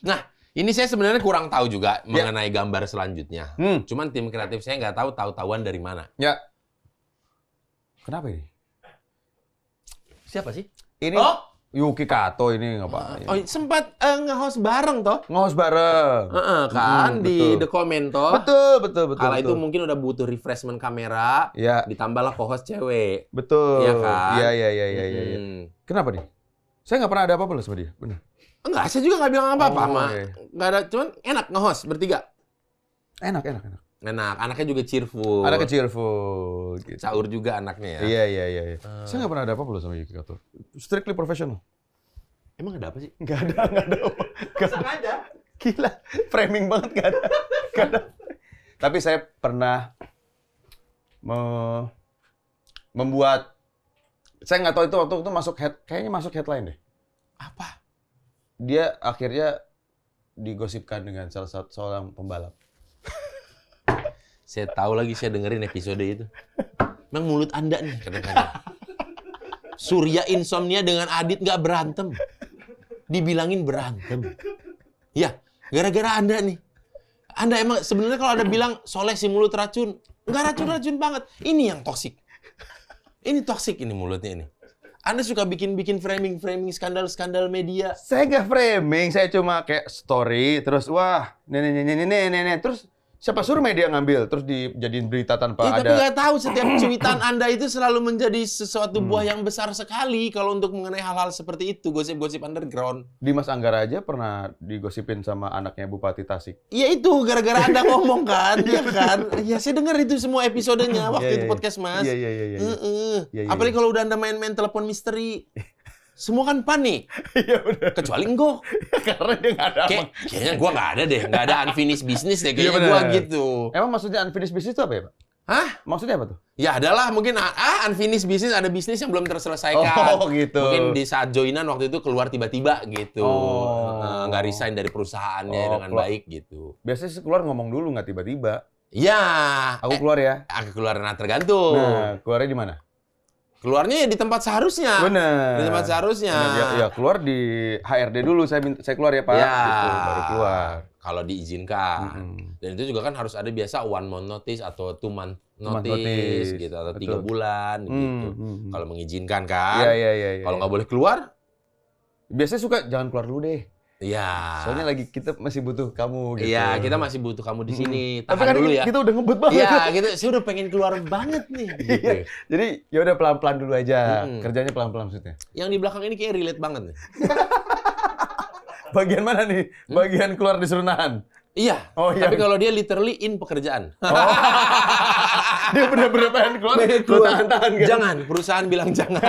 A: Nah, ini saya sebenarnya kurang tahu juga yeah. mengenai gambar selanjutnya. Hmm. Cuman tim kreatif saya nggak tahu tahu-tahuan dari mana. Ya. Yeah. Kenapa ini? Siapa sih? Ini. Oh, Yuki Kato ini ngapain? Oh, sempat uh, nge-host bareng toh? Nge-host bareng. Uh -uh, kan hmm, di betul. The Comment toh. Betul, betul, betul. Kala itu mungkin udah butuh refreshment kamera, ya. ditambahlah co-host cewek. Betul. Iya kan? Iya, iya, iya, iya, iya. Hmm. Kenapa nih? Saya nggak pernah ada apa-apa loh sama dia, benar. Enggak, saya juga nggak bilang apa-apa, oh, Ma. Okay. Iya. ada, cuman enak nge-host bertiga. Enak, enak, enak. Enak, anaknya juga cheerful. Anaknya cheerful. Gitu. Caur juga anaknya ya. Iya, iya, iya. iya. Uh. Saya nggak pernah ada apa-apa sama Yuki Kato. Strictly professional. Emang ada apa sih? Nggak ada, nggak ada. Nggak ada.
B: Gila, framing banget nggak ada.
A: Nggak ada. Tapi saya pernah me membuat, saya nggak tahu itu waktu itu masuk head, kayaknya masuk headline deh. Apa? Dia akhirnya digosipkan dengan salah satu seorang pembalap. Saya tahu lagi saya dengerin episode itu. Memang mulut Anda nih kadang-kadang. Surya insomnia dengan Adit nggak berantem. Dibilangin berantem. Ya, gara-gara Anda nih. Anda emang sebenarnya kalau ada bilang soleh si mulut racun, nggak racun-racun banget. Ini yang toksik. Ini toksik ini mulutnya ini. Anda suka bikin-bikin framing-framing skandal-skandal media. Saya nggak framing, saya cuma kayak story, terus wah, nenek nenek nenek nenek terus Siapa suruh media ngambil terus dijadiin berita tanpa ya, ada. Tapi nggak tahu setiap [CLEARS THROAT] cuitan anda itu selalu menjadi sesuatu hmm. buah hmm. yang besar sekali kalau untuk mengenai hal-hal seperti itu gosip-gosip underground. Di Mas Anggara aja pernah digosipin sama anaknya Bupati Tasik. Iya itu gara-gara anda [LAUGHS] ngomong kan, ya kan. Iya, saya dengar itu semua episodenya waktu yeah, itu iya, iya. podcast mas. Iya iya iya. Apalagi kalau udah anda main-main telepon misteri. [LAUGHS] semua kan panik. [LAUGHS] Iya benar. Kecuali enggo. [LAUGHS] Karena dia nggak ada. Kayak, kayaknya gue nggak ada deh, nggak ada unfinished business deh. [LAUGHS] Iya, kayaknya gue gitu. Emang maksudnya unfinished business itu apa ya, Pak? Hah? Maksudnya apa tuh? Ya adalah mungkin ah, ah unfinished business ada bisnis yang belum terselesaikan. Oh gitu. Mungkin di saat joinan waktu itu keluar tiba-tiba gitu. Oh. Eh, nggak resign dari perusahaannya oh, dengan keluar. baik gitu. Biasanya sih keluar ngomong dulu nggak tiba-tiba. Ya. Aku keluar ya. Eh, aku keluar nah tergantung. Nah, keluarnya di mana? Keluarnya ya di tempat seharusnya. Benar. Di tempat seharusnya. Bener, ya, ya keluar di HRD dulu. Saya minta, saya keluar ya pak. Ya. Gitu, baru keluar. Kalau diizinkan. Hmm. Dan itu juga kan harus ada biasa one month notice atau two month notice, notice. gitu atau tiga bulan hmm. gitu. Hmm. Kalau mengizinkan kan. Iya iya iya. ya, Kalau ya. nggak ya. boleh keluar. Biasanya suka jangan keluar dulu deh. Iya. Soalnya lagi kita masih butuh kamu gitu. Iya, kita masih butuh kamu di sini. Hmm. Tapi kan dulu ya. Kita udah ngebut banget. Iya, gitu. Saya udah pengen keluar banget nih [LAUGHS] gitu. Iya. Jadi ya udah pelan-pelan dulu aja. Hmm. Kerjanya pelan-pelan maksudnya. Yang di belakang ini kayak relate banget nih. [LAUGHS] Bagian mana nih? Hmm? Bagian keluar disuruh nahan. Iya. Oh, iya. Tapi kalau dia literally in pekerjaan. [LAUGHS] Oh. dia benar-benar pengen keluar, keluar. tahan-tahan kan? Jangan, perusahaan bilang jangan.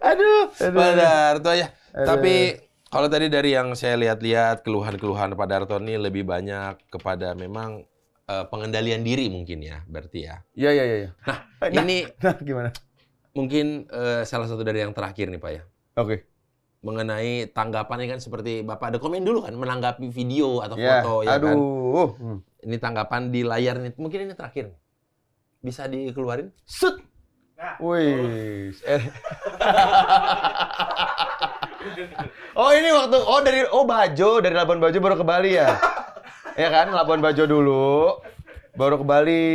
A: aduh, aduh. Pak Darto ya. Tapi kalau tadi dari yang saya lihat-lihat keluhan-keluhan Pak Darto ini lebih banyak kepada memang uh, pengendalian diri mungkin ya, berarti ya. Iya iya iya. Nah, eh, nah ini [LAUGHS] nah, gimana? Mungkin uh, salah satu dari yang terakhir nih Pak ya. Oke. Okay mengenai tanggapannya kan seperti Bapak ada komen dulu kan menanggapi video atau yeah. foto ya Aduh. kan. Aduh. Hmm. Ini tanggapan di layar nih. Mungkin ini terakhir. Bisa dikeluarin? Sut. Nah, Wih. Eh. [LAUGHS] oh ini waktu oh dari oh Bajo dari Labuan Bajo baru ke Bali ya? [LAUGHS] ya kan Labuan Bajo dulu baru ke Bali.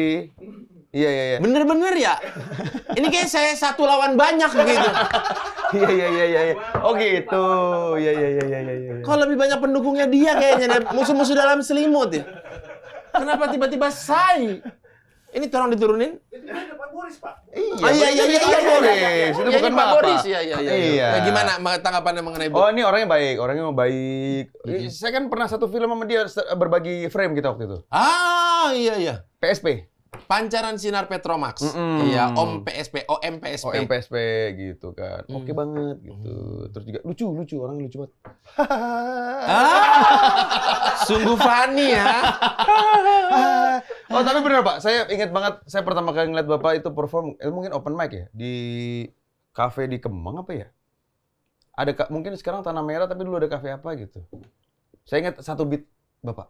A: Iya iya iya. Bener-bener ya. Ini kayak saya satu lawan banyak gitu. Iya iya iya iya. Oh gitu. Iya iya, iya iya iya iya. Kok lebih banyak pendukungnya dia kayaknya musuh-musuh dalam selimut ya. Kenapa tiba-tiba saya? Ini tolong diturunin. Itu iya, Boris, Pak. Iya, oh, iya, iya, iya, iya, iya, iya, iya, iya, Boris. Itu bukan Pak Boris, iya, iya, iya. iya. iya, gimana tanggapannya mengenai iya, Oh, ini orangnya baik, orangnya baik. Saya kan pernah satu film sama dia berbagi frame kita waktu itu. Ah, iya, iya. PSP. Pancaran Sinar Petromax. Mm -hmm. Iya, Om PSP, OM PSP. OM oh, PSP gitu kan. Mm. Oke okay banget gitu. Mm. Terus juga lucu, lucu orang lucu banget. ah, sungguh funny ya. oh, tapi benar Pak, saya ingat banget saya pertama kali ngeliat Bapak itu perform itu eh, mungkin open mic ya di kafe di Kemang apa ya? Ada mungkin sekarang Tanah Merah tapi dulu ada kafe apa gitu. Saya ingat satu beat Bapak.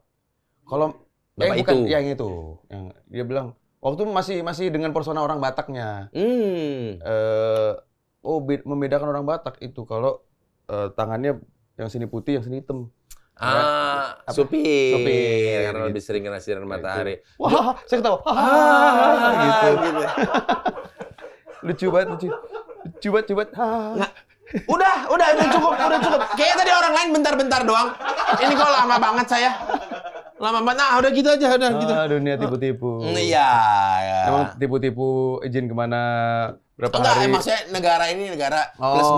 A: Kalau
B: Bapak eh, bukan, itu. yang
A: itu. Yang dia bilang waktu masih masih dengan persona orang Bataknya. Hmm. Uh, oh membedakan orang Batak itu kalau uh, tangannya yang sini putih, yang sini hitam. Ah, ya, apa? supir. Supir. Karena gitu. lebih sering kena sinar matahari. Wah, saya ketawa. Ah, ah, gitu. gitu. lucu banget, lucu. Lucu banget, lucu banget. Ah. Udah, udah, udah cukup, udah cukup. Kayaknya tadi orang lain bentar-bentar doang. Ini kok lama banget saya lama banget. Nah, udah gitu aja, udah gitu. ah, gitu. Dunia tipu-tipu. Oh, iya. Ya. Emang tipu-tipu izin kemana berapa Enggak, hari? maksudnya negara ini negara oh, plus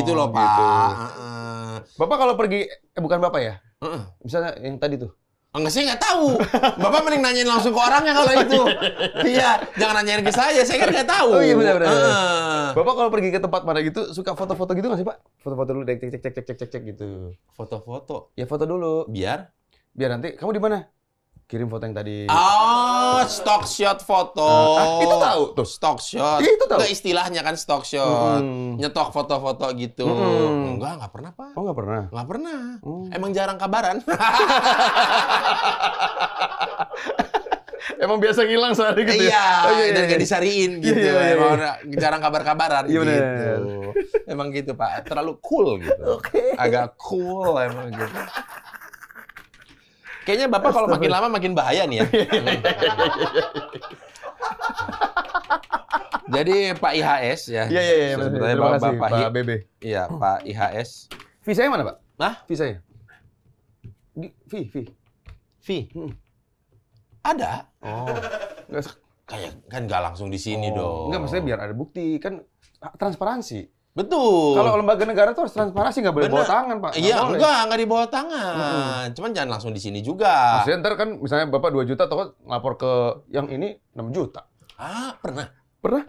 A: 26 gitu loh, Pak. Gitu. Bapak kalau pergi eh bukan Bapak ya? Uh, misalnya yang tadi tuh. Enggak sih enggak tahu. Bapak mending nanyain langsung ke orangnya kalau itu. [LAUGHS] iya, jangan nanyain ke saya. Saya kan enggak tahu. Oh iya benar benar. Uh. Bapak kalau pergi ke tempat mana gitu suka foto-foto gitu nggak sih Pak? Foto-foto dulu, cek cek cek cek cek cek gitu. Foto-foto. Ya foto dulu. Biar biar nanti kamu di mana? Kirim foto yang tadi. Oh, stock shot foto. Ah, ah, itu tahu tuh. Stock shot. Iya, itu tahu. Itu istilahnya kan stock shot. Hmm. Nyetok foto-foto gitu. Hmm. Enggak, enggak pernah, Pak. Oh, enggak pernah. Enggak pernah. Hmm. Emang jarang kabaran. [LAUGHS] Emang biasa ngilang sehari gitu. Ya? Iya, ya? oh, iya, iya dan iya. gak disariin iya, gitu. Iya, iya, Emang iya. jarang kabar-kabaran iya, gitu. Emang gitu, Pak. Terlalu cool gitu. Okay. Agak cool emang gitu. Kayaknya Bapak kalau makin lama makin bahaya nih ya. Jadi Pak IHS ya. Iya iya iya. Sebenarnya kasih Bapak Pak BB. Iya Pak IHS. Visa yang mana Pak? Visa visanya. Vi, Vi. Vi. Hmm. Ada. Oh. Kayak kan nggak langsung di sini oh. dong. Enggak maksudnya biar ada bukti kan transparansi. Betul. Kalau lembaga negara tuh harus transparansi nggak boleh bawa tangan pak. Iya enggak nggak dibawa tangan. Hmm. Cuman jangan langsung di sini juga. Maksudnya ntar kan misalnya bapak 2 juta toko lapor ke yang ini 6 juta. Ah pernah. Pernah.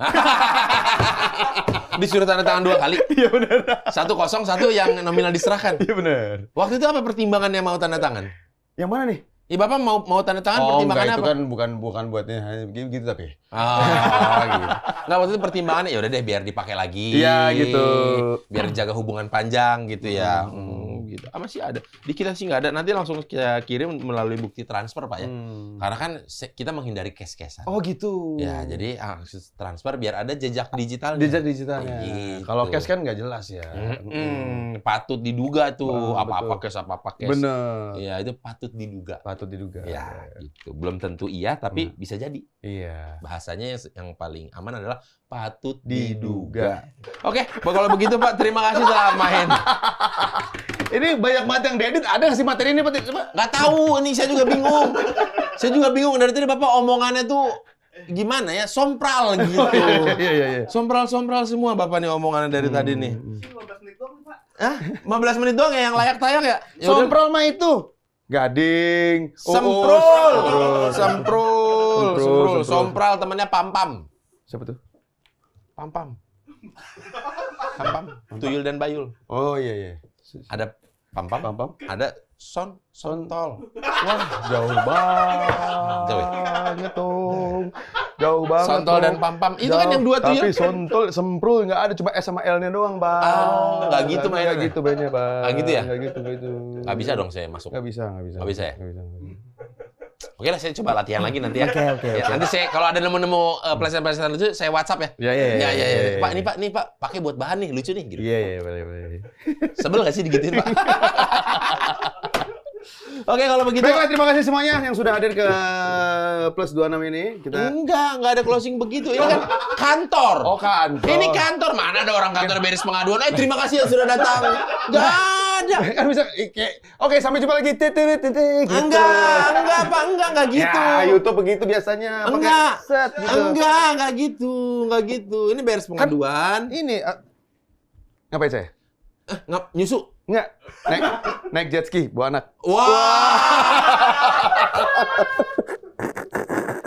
A: [LAUGHS] Disuruh tanda tangan dua kali. Iya benar. Satu kosong satu yang nominal diserahkan. Iya benar. Waktu itu apa pertimbangannya mau tanda tangan? Yang mana nih? Ya Bapak mau mau tanda tangan oh, pertimbangannya enggak, itu kan bukan bukan buatnya hanya begini gitu, gitu tapi. Ah, [LAUGHS] ah gitu. Enggak waktu itu pertimbangannya ya udah deh biar dipakai lagi. Iya gitu. Biar jaga hubungan panjang gitu ya. Hmm. hmm gitu. Ah, masih ada. Di kita sih nggak ada. Nanti langsung kita kirim melalui bukti transfer pak ya. Hmm. Karena kan kita menghindari kes-kesan Oh gitu. Ya jadi ah, transfer biar ada jejak digital. Jejak digital. Ya. Oh, gitu. Kalau kes kan nggak jelas ya. Hmm, hmm. Patut diduga tuh ah, apa-apa kes apa-apa cash. Bener. Ya itu patut diduga. Patut diduga. Ya, ya. gitu. Belum tentu iya tapi hmm. bisa jadi. Iya. Bahasanya yang, paling aman adalah patut diduga. Oke, okay, kalau begitu Pak, terima kasih telah main. ini banyak banget yang diedit. Ada nggak sih materi ini Pak? Nggak tahu. Ini saya juga bingung. saya juga bingung dari tadi Bapak omongannya tuh gimana ya sompral gitu. Oh, [LAUGHS] iya, iya, iya. iya, iya. Sompral sompral semua Bapak nih omongannya dari hmm. tadi nih. 15 hmm, hmm. menit doang Pak. Hah? 15 menit doang ya yang layak tayang ya? ya sompral mah itu. Gading, semprul, semprul, Semprul, semprul, semprul. Sompral temannya pam. Siapa tuh? Pam Pam, Pam Pam, Tuyul dan Bayul. Oh iya iya. Ada Pam Pam, Pam Pam, Ada Son Son Tol, Wah, jauh ya? banget. Jauh. banget Dong. Kan jauh banget. Son Tol dan Pam Pam, Itu jauh. kan yang dua tuyul. Tapi kan? Son Tol Semprul nggak ada cuma S sama L-nya doang, Bang. Ah, nggak gitu mainnya. Gitu, nggak gitu mainnya, Bang. Nggak gitu ya? nggak gitu, nggak gitu. Enggak bisa dong saya masuk. nggak bisa, nggak bisa. Nggak bisa ya? Gak bisa. Gak bisa. Oke lah, saya coba latihan lagi nanti ya. Oke, okay, oke. Okay, ya, okay. Nanti saya kalau ada nemu-nemu uh, eh, pelajaran lucu, saya WhatsApp ya. Iya, iya. Iya, iya. Ya, ya. Pak, ini Pak, ini Pak, pakai buat bahan nih, lucu nih gitu. Iya, iya, boleh, boleh. Sebel gak sih digituin, Pak? [LAUGHS] Oke kalau begitu. Baiklah terima kasih semuanya yang sudah hadir ke plus 26 ini. Kita Enggak, enggak ada closing begitu. Ini kan kantor. Oh, kantor. Ini kantor. Mana ada orang kantor beres pengaduan? Eh, terima kasih yang sudah datang. Enggak ada. [LAUGHS] Kan bisa Oke, oke sampai jumpa lagi. gitu. Enggak, enggak apa enggak enggak ya, gitu. Ya, YouTube begitu biasanya. Enggak. Set, gitu. Enggak, enggak gitu. Enggak gitu. Ini beres kan pengaduan. Kan, ini uh, ngapain saya? Eh, ngap nyusu. Nggak, Naik, naik jet ski, bu anak. Wah.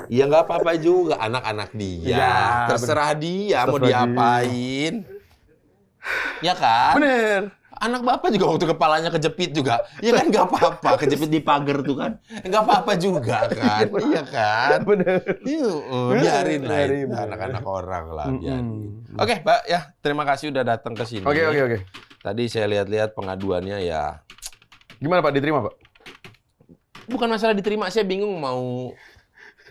A: Iya ya nggak apa-apa juga, anak-anak dia. Ya, terserah bener. dia terserah mau diapain. Dia. Ya kan? Bener. Anak bapak juga waktu kepalanya kejepit juga. Ya kan nggak apa-apa, [LAUGHS] kejepit di pagar tuh kan. Nggak apa-apa juga kan. [LAUGHS] Iya. iya kan. Bener. biarin lah anak-anak orang lah. Biarin. Oke, okay, Pak ya. Terima kasih udah datang ke sini. Oke, okay, oke, okay, oke. Tadi saya lihat-lihat pengaduannya ya. Gimana Pak diterima, Pak? Bukan masalah diterima, saya bingung mau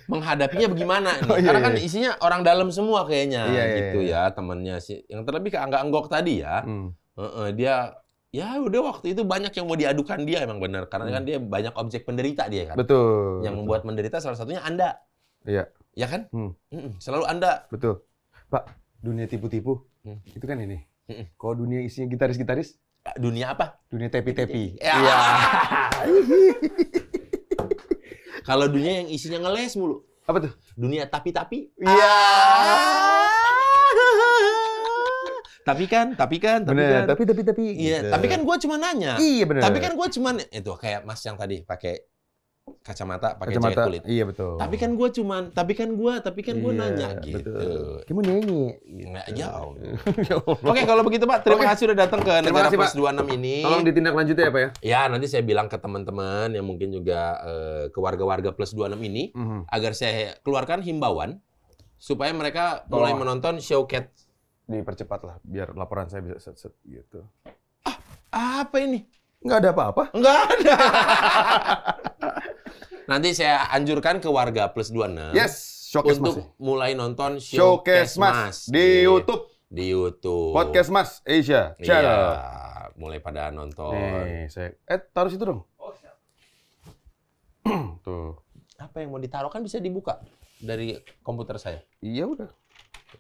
A: menghadapinya bagaimana nih? Oh, iya, Karena iya, kan iya. isinya orang dalam semua kayaknya iya, iya gitu iya. ya temennya sih. Yang terlebih ke Angga Anggok tadi ya. Hmm. Uh, uh, dia ya udah waktu itu banyak yang mau diadukan dia emang bener karena kan hmm. kan dia banyak objek penderita dia kan. Betul. Yang betul. membuat menderita salah satunya Anda. Iya. Ya kan? Hmm. Mm-mm, selalu Anda. Betul. Pak, dunia tipu-tipu. Hmm. Itu kan ini. Hmm. Kalau dunia isinya gitaris-gitaris? Ah, dunia apa? Dunia tepi-tepi. Ya. Iya. Ya. [LAUGHS] Kalau dunia yang isinya ngeles mulu. Apa tuh? Dunia tapi-tapi. Iya. -tapi. Ah tapi kan, tapi kan, tapi bener. kan. Tapi tapi tapi. Iya, gitu. tapi kan gue cuma nanya. Iya benar. Tapi kan gue cuma itu eh, kayak Mas yang tadi pakai kacamata pakai kacamata, kulit. Iya betul. Tapi kan gue kan, tapi kan gue, tapi kan gue iya, nanya gitu. Gimana Kamu nyanyi. Gitu. [LAUGHS] ya Allah. Oke kalau begitu Pak, terima Oke. kasih sudah datang ke terima Negara kasih, Plus 26 ini. Tolong ditindak lanjutnya ya Pak ya. Ya nanti saya bilang ke teman-teman yang mungkin juga eh, ke warga-warga Plus 26 ini, mm -hmm. agar saya keluarkan himbauan supaya mereka mulai oh. menonton cat dipercepat lah biar laporan saya bisa set set gitu. Ah, apa ini? Enggak ada apa-apa? Nggak ada. [LAUGHS] Nanti saya anjurkan ke warga plus 26. Yes, Showcase Untuk Mas. mulai nonton Showcase, Showcase Mas, Mas di, di iya. YouTube. Di YouTube. Podcast Mas Asia iya, Channel. Iya, mulai pada nonton. Nih, saya eh taruh situ dong. Oh, iya. [CLEARS THROAT] Tuh. Apa yang mau ditaruh kan bisa dibuka dari komputer saya. Iya udah.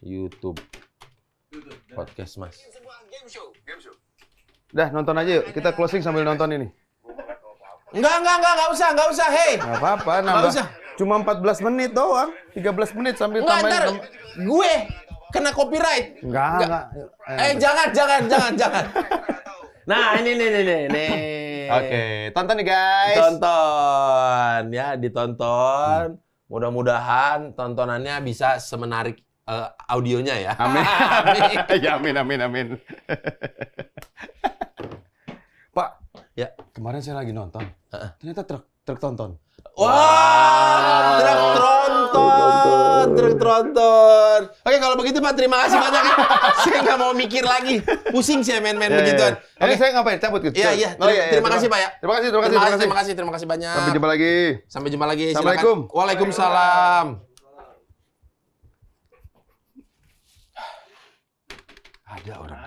A: YouTube. Podcast Mas. Dah nonton aja yuk. Kita closing sambil nonton ini. Enggak, enggak, enggak, enggak usah, enggak usah. Hei. Enggak apa-apa, nambah. Usah. Cuma 14 menit doang. 13 menit sambil enggak, tambahin. Ntar, gue kena copyright. Enggak, enggak. enggak. Eh, jangan, jangan, jangan, jangan. Nah, ini nih nih nih nih. Oke, okay. tonton nih guys. Tonton ya, ditonton. Hmm. Mudah-mudahan tontonannya bisa semenarik uh, audionya ya. Amin. [LAUGHS] amin. [LAUGHS] ya amin amin amin. [LAUGHS] Pak, ya. Kemarin saya lagi nonton. Uh-uh. Ternyata truk truk tonton. Wah, wow, truk tronton, truk tronton. Oke, kalau begitu Pak, terima kasih banyak. Ya. saya nggak mau mikir lagi. Pusing sih main-main yeah, iya, begituan. Yeah. Oke, okay. saya ngapain? Cabut gitu. Iya, iya. Oh, iya, iya. Terima kasih, Pak ya. Terima kasih, terima kasih, terima kasih. Terima kasih, terima kasih banyak. Sampai jumpa lagi. Sampai jumpa lagi. Assalamualaikum. Waalaikumsalam. Ja,